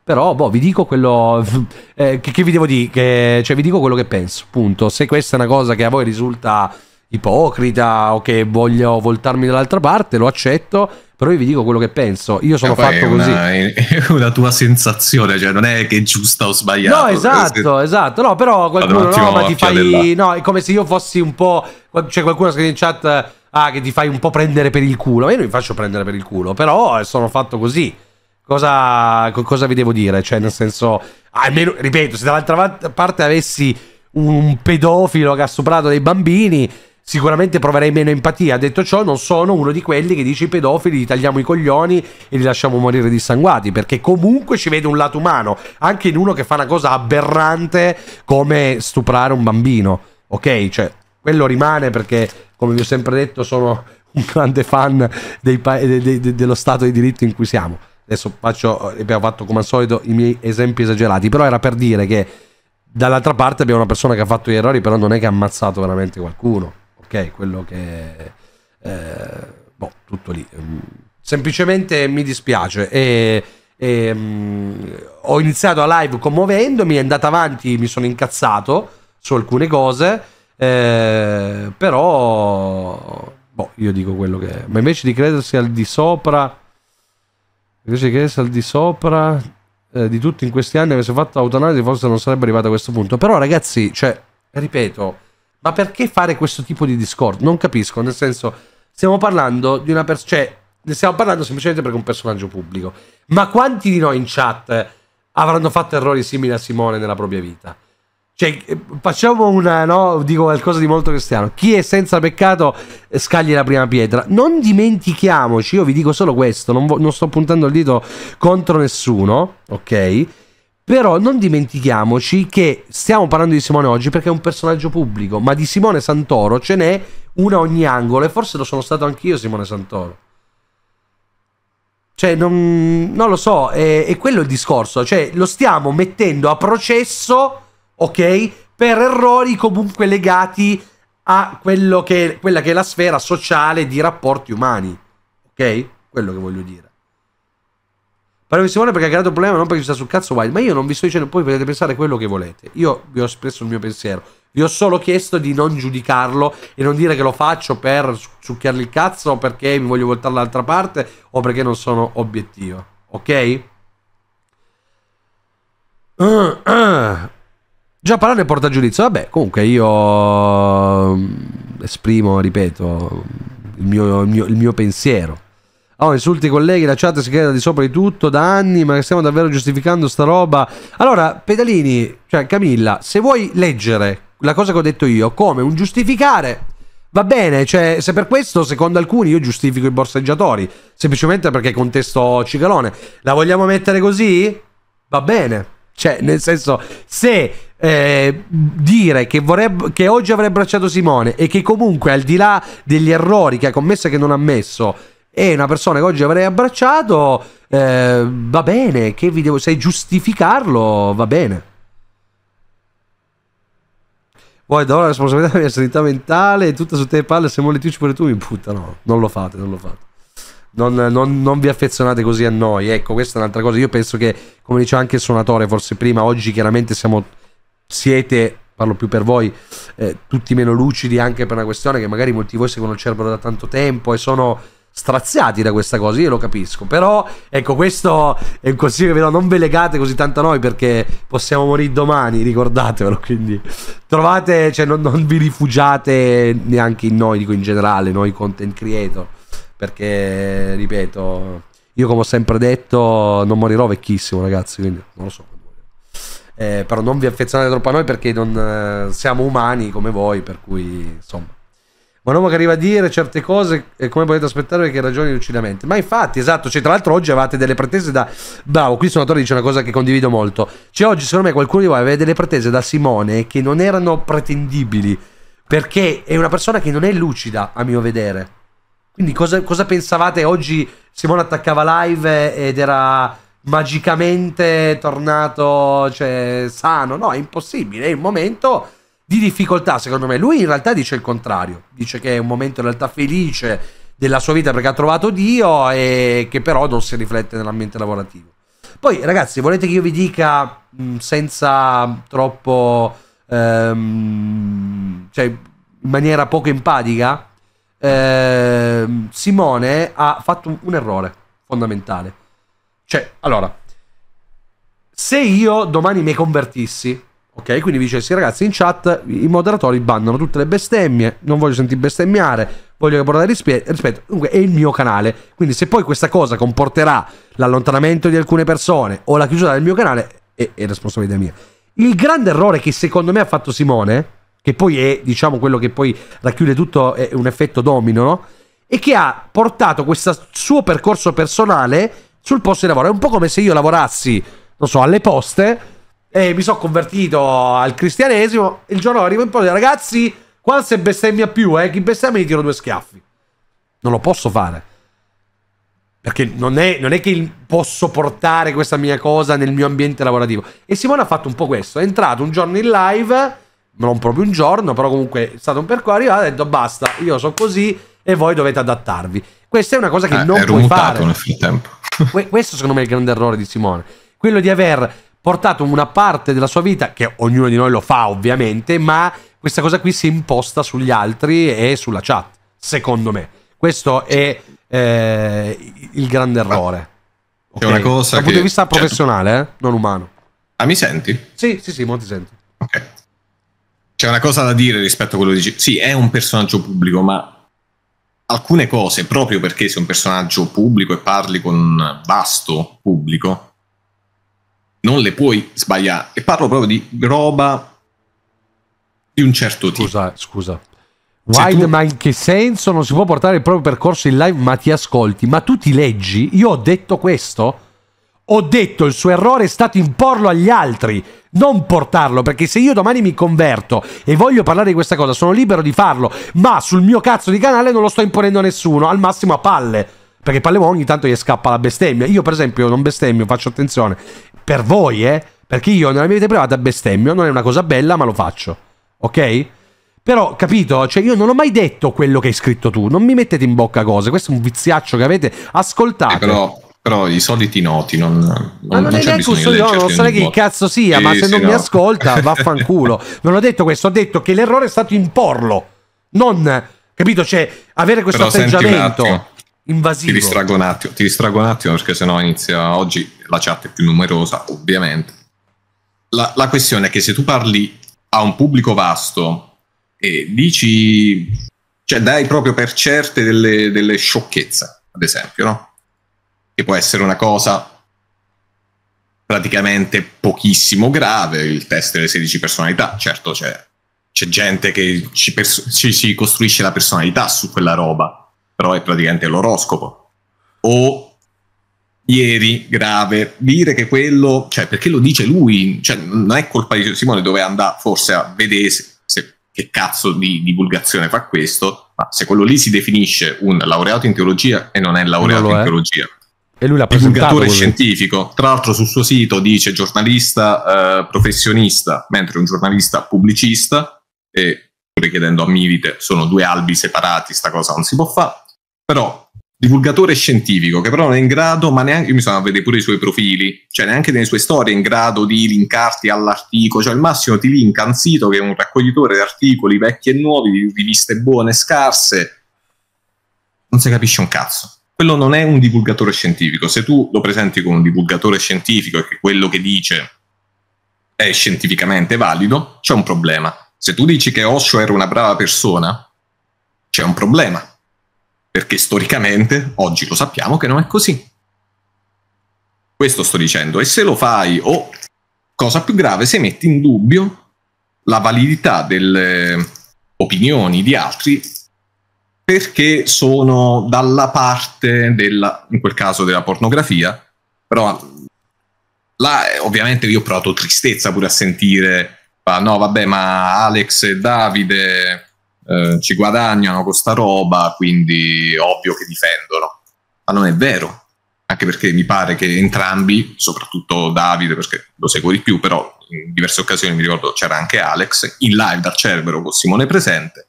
Però, boh, vi dico quello eh, che, che, vi devo dire, che, cioè vi dico quello che penso, appunto, Se questa è una cosa che a voi risulta ipocrita o che voglio voltarmi dall'altra parte, lo accetto però io vi dico quello che penso, io sono fatto una, così. È una tua sensazione, cioè non è che è giusta o sbagliata. No, esatto, se... esatto, no, però qualcuno no, ma ti fai... No, è come se io fossi un po'... C'è qualcuno che scrive in chat, ah, che ti fai un po' prendere per il culo, io non mi faccio prendere per il culo, però eh, sono fatto così. Cosa, cosa vi devo dire? Cioè, nel senso, almeno, ripeto, se dall'altra parte avessi un pedofilo che ha soprato dei bambini Sicuramente proverei meno empatia. Detto ciò, non sono uno di quelli che dice i pedofili li tagliamo i coglioni e li lasciamo morire dissanguati, perché comunque ci vede un lato umano, anche in uno che fa una cosa aberrante come stuprare un bambino. Ok, cioè, quello rimane perché, come vi ho sempre detto, sono un grande fan de de dello stato di diritto in cui siamo. Adesso faccio, abbiamo fatto come al solito i miei esempi esagerati, però era per dire che dall'altra parte abbiamo una persona che ha fatto gli errori, però non è che ha ammazzato veramente qualcuno ok? Quello che... Eh, boh, tutto lì. Mm, semplicemente mi dispiace. E, e, mh, mm, ho iniziato a live commuovendomi, è andata avanti, mi sono incazzato su alcune cose, eh, però... Boh, io dico quello che è. Ma invece di credersi al di sopra... Invece di credersi al di sopra eh, di tutti in questi anni avesse fatto l'autoanalisi forse non sarebbe arrivato a questo punto. Però ragazzi, cioè, ripeto, ma perché fare questo tipo di discorso? Non capisco, nel senso, stiamo parlando di una persona, cioè, ne stiamo parlando semplicemente perché è un personaggio pubblico. Ma quanti di noi in chat eh, avranno fatto errori simili a Simone nella propria vita? Cioè, eh, facciamo una, no? Dico qualcosa di molto cristiano. Chi è senza peccato eh, scagli la prima pietra. Non dimentichiamoci, io vi dico solo questo, non, non sto puntando il dito contro nessuno, ok? Però non dimentichiamoci che stiamo parlando di Simone oggi perché è un personaggio pubblico, ma di Simone Santoro ce n'è una a ogni angolo e forse lo sono stato anch'io Simone Santoro. Cioè, non, non lo so, è, è, quello il discorso. Cioè, lo stiamo mettendo a processo, ok, per errori comunque legati a che, quella che è la sfera sociale di rapporti umani. Ok? Quello che voglio dire. Parlo di Simone perché ha creato un problema, non perché ci sta sul cazzo Wild. Ma io non vi sto dicendo, poi potete pensare quello che volete. Io vi ho espresso il mio pensiero. Vi ho solo chiesto di non giudicarlo e non dire che lo faccio per succhiargli il cazzo o perché mi voglio voltare dall'altra parte o perché non sono obiettivo. Ok? Uh, uh. Già parlare porta giudizio. Vabbè, comunque io mm, esprimo, ripeto, il mio, il mio, il mio pensiero. Oh, insulti i colleghi, la chat si chiede di sopra di tutto da anni, ma stiamo davvero giustificando sta roba. Allora, Pedalini, cioè Camilla, se vuoi leggere la cosa che ho detto io come un giustificare, va bene, cioè se per questo, secondo alcuni, io giustifico i borseggiatori, semplicemente perché contesto Cicalone. La vogliamo mettere così? Va bene. Cioè, nel senso, se eh, dire che, vorreb- che oggi avrei abbracciato Simone e che comunque al di là degli errori che ha commesso e che non ha messo e una persona che oggi avrei abbracciato, eh, va bene, che vi devo, se giustificarlo, va bene. Vuoi da ora la responsabilità della mia sanità mentale, tutta su te palle, se molli tu ci pure tu, mi putta, no, non lo fate, non lo fate. Non, non, non, vi affezionate così a noi, ecco, questa è un'altra cosa. Io penso che, come diceva anche il suonatore, forse prima, oggi chiaramente siamo, siete parlo più per voi, eh, tutti meno lucidi anche per una questione che magari molti di voi seguono il cervello da tanto tempo e sono straziati da questa cosa, io lo capisco, però ecco questo è un consiglio che però non ve legate così tanto a noi perché possiamo morire domani, ricordatevelo, quindi trovate, cioè non, non vi rifugiate neanche in noi, dico in generale, noi content creator, perché ripeto, io come ho sempre detto non morirò vecchissimo ragazzi, quindi non lo so. Eh, però non vi affezionate troppo a noi perché non eh, siamo umani come voi, per cui insomma un uomo che arriva a dire certe cose, e eh, come potete aspettare che ragioni lucidamente? Ma infatti, esatto, cioè, tra l'altro oggi avevate delle pretese da... Bravo, qui suonatore dice una cosa che condivido molto. Cioè oggi secondo me qualcuno di voi aveva delle pretese da Simone che non erano pretendibili, perché è una persona che non è lucida, a mio vedere. Quindi cosa, cosa pensavate oggi Simone attaccava live ed era magicamente tornato cioè, sano? No, è impossibile, è il momento di difficoltà, secondo me. Lui in realtà dice il contrario, dice che è un momento in realtà felice della sua vita perché ha trovato Dio e che però non si riflette nell'ambiente lavorativo. Poi ragazzi, volete che io vi dica senza troppo... Ehm, cioè in maniera poco empatica, Ehm, Simone ha fatto un, un errore fondamentale. Cioè, allora, se io domani mi convertissi, Ok, quindi vi dice sì ragazzi in chat i moderatori bannano tutte le bestemmie, non voglio sentire bestemmiare, voglio che portate rispetto, rispetto, comunque è il mio canale, quindi se poi questa cosa comporterà l'allontanamento di alcune persone o la chiusura del mio canale è, è responsabilità mia. Il grande errore che secondo me ha fatto Simone, che poi è diciamo quello che poi racchiude tutto, è un effetto domino, no? E che ha portato questo suo percorso personale sul posto di lavoro. È un po' come se io lavorassi, non so, alle poste e mi sono convertito al cristianesimo. Il giorno arrivo in poi, ragazzi, qua se bestemmia più, eh, chi bestemmia mi tiro due schiaffi. Non lo posso fare. Perché non è, non è che posso portare questa mia cosa nel mio ambiente lavorativo. E Simone ha fatto un po' questo. È entrato un giorno in live, non proprio un giorno, però comunque è stato un percorso. Arrivato, ha detto basta, io sono così e voi dovete adattarvi. Questa è una cosa che eh, non puoi fare. nel frattempo. Questo secondo me è il grande errore di Simone. Quello di aver portato una parte della sua vita, che ognuno di noi lo fa ovviamente, ma questa cosa qui si imposta sugli altri e sulla chat, secondo me. Questo è eh, il grande errore. Okay? È una cosa Dal che... punto di vista certo. professionale, eh? non umano. Ah, mi senti? Sì, sì, sì, molto sento. Ok. C'è una cosa da dire rispetto a quello che dici. Sì, è un personaggio pubblico, ma alcune cose, proprio perché sei un personaggio pubblico e parli con un vasto pubblico, non le puoi sbagliare. E parlo proprio di roba di un certo scusa, tipo. Scusa, scusa. Wide, tu... ma in che senso non si può portare il proprio percorso in live, ma ti ascolti, ma tu ti leggi? Io ho detto questo? Ho detto il suo errore è stato imporlo agli altri, non portarlo, perché se io domani mi converto e voglio parlare di questa cosa, sono libero di farlo, ma sul mio cazzo di canale non lo sto imponendo a nessuno, al massimo a palle perché Pallemon ogni tanto gli scappa la bestemmia. Io, per esempio, non bestemmio, faccio attenzione. Per voi, eh? Perché io nella mia vita privata bestemmio, non è una cosa bella, ma lo faccio. Ok? Però, capito? Cioè, io non ho mai detto quello che hai scritto tu. Non mi mettete in bocca cose. Questo è un viziaccio che avete. ascoltato. Eh, però, però i soliti noti non, non, ma non, non è neanche un solito no, non so che cazzo sia sì, ma se sì, non no. mi ascolta vaffanculo non ho detto questo ho detto che l'errore è stato imporlo non capito cioè avere questo però atteggiamento invasivo. Ti distraggo un attimo, ti distraggo un attimo perché sennò inizia oggi la chat è più numerosa, ovviamente. La, la questione è che se tu parli a un pubblico vasto e dici, cioè dai proprio per certe delle, delle sciocchezze, ad esempio, no? Che può essere una cosa praticamente pochissimo grave, il test delle 16 personalità, certo c'è, c'è gente che ci, ci, ci costruisce la personalità su quella roba, però è praticamente l'oroscopo. O ieri, grave, dire che quello, cioè perché lo dice lui, cioè, non è colpa di Simone, dove andare forse a vedere se, se, che cazzo di divulgazione fa questo, ma se quello lì si definisce un laureato in teologia e non è laureato non in è. teologia. E lui l'ha Divulgatore scientifico, tra l'altro sul suo sito dice giornalista eh, professionista, mentre un giornalista pubblicista, e richiedendo a Milite, sono due albi separati, sta cosa non si può fare però divulgatore scientifico che però non è in grado, ma neanche, io mi sono a vedere pure i suoi profili, cioè neanche nelle sue storie è in grado di linkarti all'articolo, cioè al massimo ti linka un sito che è un raccoglitore di articoli vecchi e nuovi, di riviste buone e scarse, non si capisce un cazzo. Quello non è un divulgatore scientifico, se tu lo presenti come un divulgatore scientifico e che quello che dice è scientificamente valido, c'è un problema. Se tu dici che Osho era una brava persona, c'è un problema perché storicamente oggi lo sappiamo che non è così. Questo sto dicendo, e se lo fai o, cosa più grave, se metti in dubbio la validità delle opinioni di altri perché sono dalla parte della, in quel caso della pornografia, però là eh, ovviamente io ho provato tristezza pure a sentire, ma no vabbè ma Alex e Davide eh, ci guadagnano con sta roba, quindi ovvio che difendono. Ma non è vero, anche perché mi pare che entrambi, soprattutto Davide, perché lo seguo di più, però in diverse occasioni mi ricordo c'era anche Alex, in live dal Cerbero con Simone presente,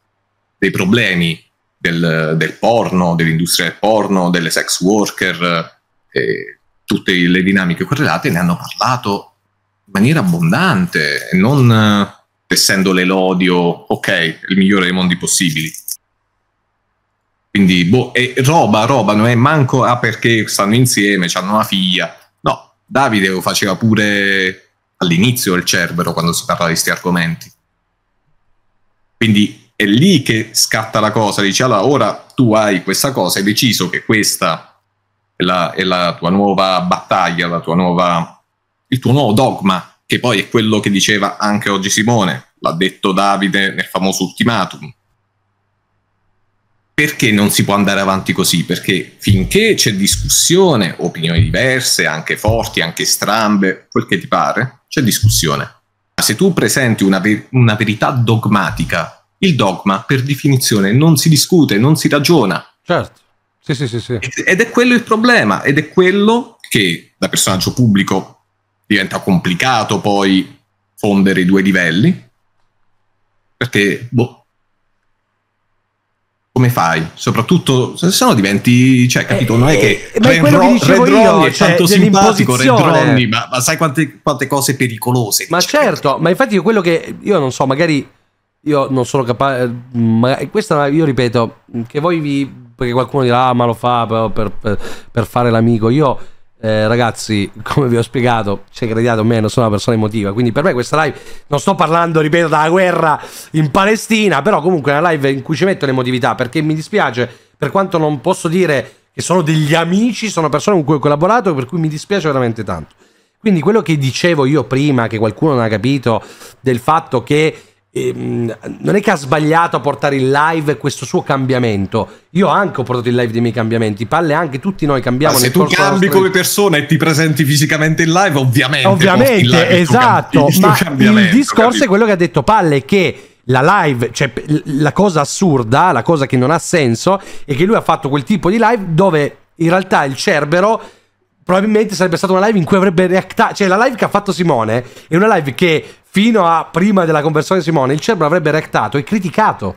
dei problemi del, del porno, dell'industria del porno, delle sex worker, eh, tutte le dinamiche correlate, ne hanno parlato in maniera abbondante, non essendo l'elodio, ok, il migliore dei mondi possibili. Quindi, boh, è roba, roba, non è manco ah, perché stanno insieme, hanno una figlia. No, Davide lo faceva pure all'inizio del Cerbero quando si parla di questi argomenti. Quindi è lì che scatta la cosa, dice, allora ora tu hai questa cosa, hai deciso che questa è la, è la tua nuova battaglia, la tua nuova, il tuo nuovo dogma che poi è quello che diceva anche oggi Simone, l'ha detto Davide nel famoso ultimatum. Perché non si può andare avanti così? Perché finché c'è discussione, opinioni diverse, anche forti, anche strambe, quel che ti pare, c'è discussione. Ma se tu presenti una, ver una verità dogmatica, il dogma per definizione non si discute, non si ragiona. Certo. Sì, sì, sì, sì. Ed è quello il problema, ed è quello che da personaggio pubblico diventa complicato poi fondere i due livelli, perché boh, come fai? Soprattutto se no diventi, cioè, capito? Eh, non è che eh, Red, Ronnie è cioè, tanto simpatico, Red Ronnie, ma, ma sai quante, quante, cose pericolose. Ma certo, ma infatti quello che io non so, magari io non sono capace, ma questa io ripeto, che voi vi, perché qualcuno dirà, ah, ma lo fa per, per, per fare l'amico, io eh, ragazzi, come vi ho spiegato, ci crediate o meno, sono una persona emotiva. Quindi per me questa live, non sto parlando, ripeto, della guerra in Palestina, però comunque è una live in cui ci metto l'emotività, perché mi dispiace, per quanto non posso dire che sono degli amici, sono persone con cui ho collaborato, per cui mi dispiace veramente tanto. Quindi quello che dicevo io prima, che qualcuno non ha capito, del fatto che Ehm, non è che ha sbagliato a portare in live questo suo cambiamento. Io anche ho portato in live dei miei cambiamenti, palle anche tutti noi cambiamo. Ma se tu cambi come persona e ti presenti fisicamente in live, ovviamente. Ovviamente, live esatto. Il ma il discorso capito? è quello che ha detto Palle, che la live, cioè la cosa assurda, la cosa che non ha senso, è che lui ha fatto quel tipo di live dove in realtà il Cerbero probabilmente sarebbe stata una live in cui avrebbe reactato. Cioè, la live che ha fatto Simone è una live che fino a prima della conversione di Simone, il cervello avrebbe rectato e criticato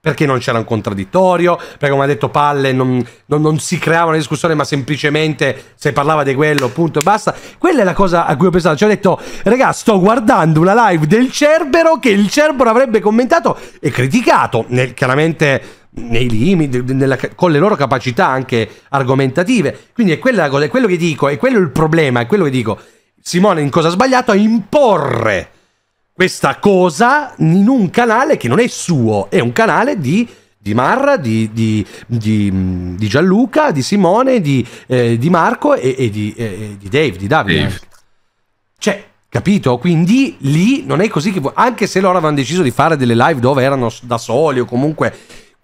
perché non c'era un contraddittorio, perché come ha detto Palle non, non, non, si creava una discussione ma semplicemente se parlava di quello punto e basta, quella è la cosa a cui ho pensato, ci ho detto regà, sto guardando una live del Cerbero che il Cerbero avrebbe commentato e criticato, nel, chiaramente nei limiti, nella, con le loro capacità anche argomentative, quindi è quella la cosa, è quello che dico, è quello il problema, è quello che dico, Simone in cosa ha sbagliato a imporre questa cosa in un canale che non è suo, è un canale di, di Marra, di, di, di, mm, Gianluca, di Simone, di, eh, Marco e, e, e, di, Dave, di Davide. Dave. Cioè, capito? Quindi lì non è così che... Anche se loro avevano deciso di fare delle live dove erano da soli o comunque...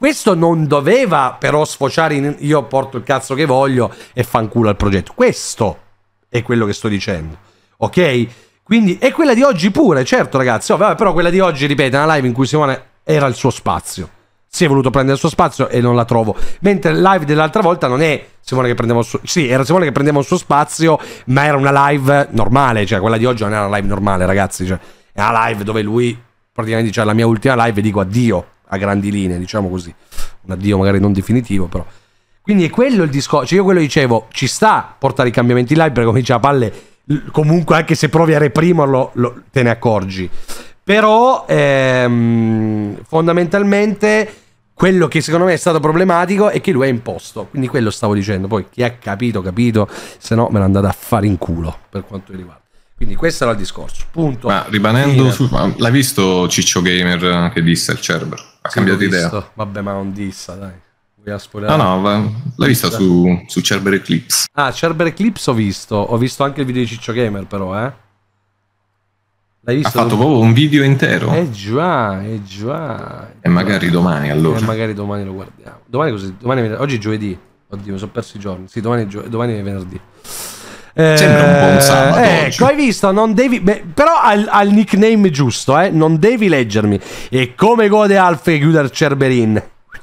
Questo non doveva però sfociare in io porto il cazzo che voglio e fanculo al progetto. Questo è quello che sto dicendo. Ok? Quindi, e quella di oggi pure, certo ragazzi, oh, però quella di oggi, ripeto, è una live in cui Simone era il suo spazio. Si è voluto prendere il suo spazio e non la trovo. Mentre la live dell'altra volta non è Simone che prendeva il suo... Sì, era Simone che prendeva il suo spazio, ma era una live normale, cioè quella di oggi non era una live normale, ragazzi. Cioè, è una live dove lui praticamente dice la mia ultima live e dico addio a grandi linee, diciamo così. Un addio magari non definitivo, però. Quindi è quello il discorso. Cioè, io quello dicevo, ci sta a portare i cambiamenti live perché comincia a palle comunque anche se provi a reprimerlo lo, te ne accorgi però ehm, fondamentalmente quello che secondo me è stato problematico è che lui è imposto quindi quello stavo dicendo poi chi ha capito capito se no me l'ha andata a fare in culo per quanto mi riguarda quindi questo era il discorso punto ma rimanendo su ma l'hai visto Ciccio Gamer eh, che disse il Cerber ha sì, cambiato idea vabbè ma non dissa dai Abbiamo spoilerato. Ah, no, no, l'hai vista su, su Cerber Eclipse. Ah, Cerber Eclipse ho visto. Ho visto anche il video di Ciccio Gamer, però, eh. L'hai visto? Ha fatto dove... proprio un video intero. Eh già, è eh, già. E eh, magari domani eh, allora. E magari domani lo guardiamo. Domani così, domani è Oggi è giovedì. Oddio, mi sono perso i giorni. Sì, domani è, gio... domani è venerdì. Sembra un po' un sabato. Ecco, hai visto? Non devi. Beh, però ha il nickname giusto, eh? Non devi leggermi. E come gode Alfe chiuder Cerberin?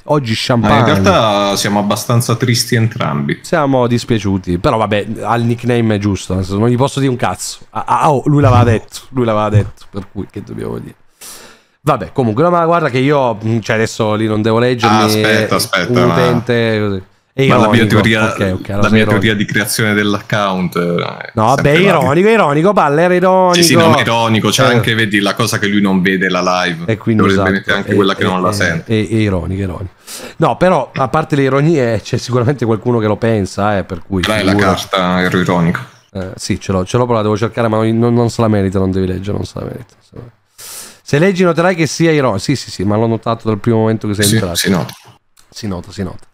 Oggi ah, champagne. Ma in realtà siamo abbastanza tristi entrambi. Siamo dispiaciuti, però vabbè, al nickname è giusto, non gli posso dire un cazzo. Ah, ah oh, lui l'aveva detto, lui l'aveva detto, per cui che dobbiamo dire. Vabbè, comunque, no, ma guarda che io, cioè adesso lì non devo leggermi. Ah, aspetta, aspetta. Un utente, ma... così. Ironico, la mia, teoria, okay, okay, la mia teoria, di creazione dell'account. Eh, no, beh, ironico, ironico, Baller ironico. Sì, sì, no, ma ironico, c'è cioè eh. anche vedi, la cosa che lui non vede la live. E quindi esatto. anche e, quella e, che non e, la sente. E, ironico, ironico. No, però a parte le ironie c'è sicuramente qualcuno che lo pensa, eh, per cui... Dai, la carta ero ironico. Eh, sì, ce l'ho, ce l'ho, però la devo cercare, ma non, non se la merita, non devi leggere, non se la merita. Se leggi noterai che sia ironico. Sì, sì, sì, ma l'ho notato dal primo momento che sei sì, entrato. Si nota. Si nota, si nota.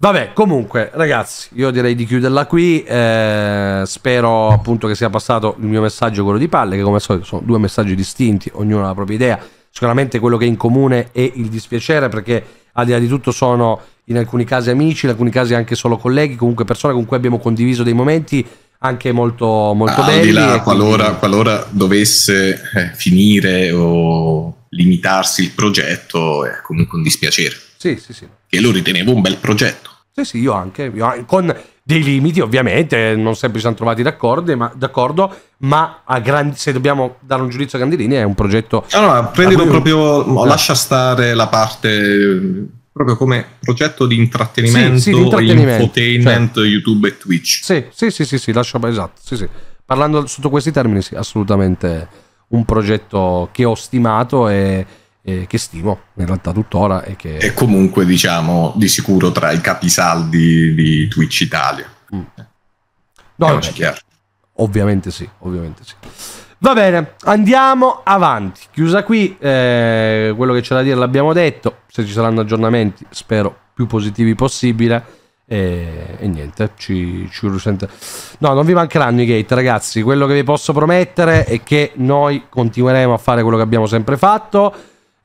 Vabbè, comunque, ragazzi, io direi di chiuderla qui. Eh, spero appunto che sia passato il mio messaggio quello di Palle, che come al solito sono due messaggi distinti, ognuno ha la propria idea. Sicuramente quello che è in comune è il dispiacere, perché al di là di tutto sono in alcuni casi amici, in alcuni casi anche solo colleghi, comunque persone con cui abbiamo condiviso dei momenti anche molto, molto ah, belli. Al di là, qualora, quindi... qualora dovesse eh, finire o limitarsi il progetto, è comunque un dispiacere. Sì, sì, sì. Che lo ritenevo un bel progetto. Sì, sì, io anche, io anche, con dei limiti ovviamente, non sempre ci siamo trovati d'accordo, ma, d'accordo, ma grandi, se dobbiamo dare un giudizio a grandi linee è un progetto... Allora, prendilo proprio, mm. no. lascia stare la parte proprio come progetto di intrattenimento, sì, sì, intrattenimento. infotainment, cioè, YouTube e Twitch. Sì, sì, sì, sì, sì lascia, esatto, sì, sì. Parlando sotto questi termini, sì, assolutamente un progetto che ho stimato e eh, che stimo in realtà tuttora. E, che... e comunque diciamo di sicuro tra i capisaldi di Twitch Italia. Mm. No, no chiaro. Ovviamente sì, ovviamente sì. Va bene, andiamo avanti. Chiusa qui, eh, quello che c'è da dire l'abbiamo detto. Se ci saranno aggiornamenti, spero più positivi possibile. E, e niente, ci, ci risente. No, non vi mancheranno i gate, ragazzi. Quello che vi posso promettere è che noi continueremo a fare quello che abbiamo sempre fatto.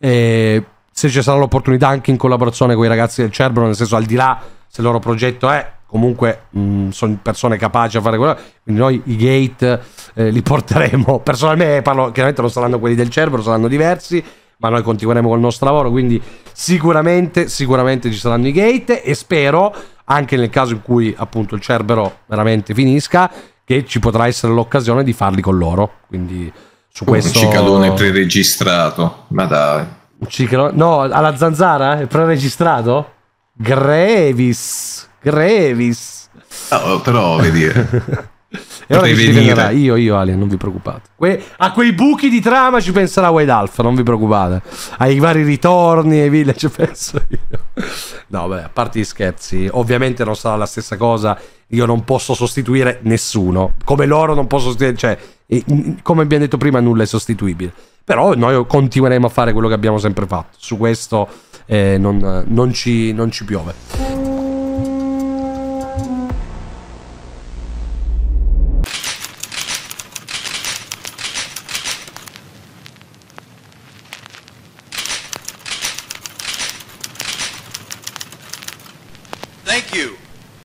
E se ci sarà l'opportunità anche in collaborazione con i ragazzi del Cerbero, nel senso al di là se il loro progetto è comunque mh, mm, sono persone capaci a fare quello quindi noi i gate eh, li porteremo personalmente eh, parlo chiaramente non saranno quelli del Cerbero saranno diversi ma noi continueremo col nostro lavoro quindi sicuramente sicuramente ci saranno i gate e spero anche nel caso in cui appunto il Cerbero veramente finisca che ci potrà essere l'occasione di farli con loro quindi su questo... Un cicalone preregistrato, ma dai. Un cicalone... No, alla zanzara? È preregistrato? Grevis. Grevis. No, però vedi... Eh. e ora allora io, io Alien, non vi preoccupate. Que- a quei buchi di trama ci penserà Wade Alpha, non vi preoccupate. Ai vari ritorni e villa ci penso io. No, vabbè, a parte gli scherzi, ovviamente non sarà la stessa cosa. Io non posso sostituire nessuno. Come loro non posso sostituire, cioè, come abbiamo detto prima, nulla è sostituibile. Però noi continueremo a fare quello che abbiamo sempre fatto. Su questo eh, non, non, ci, non ci piove.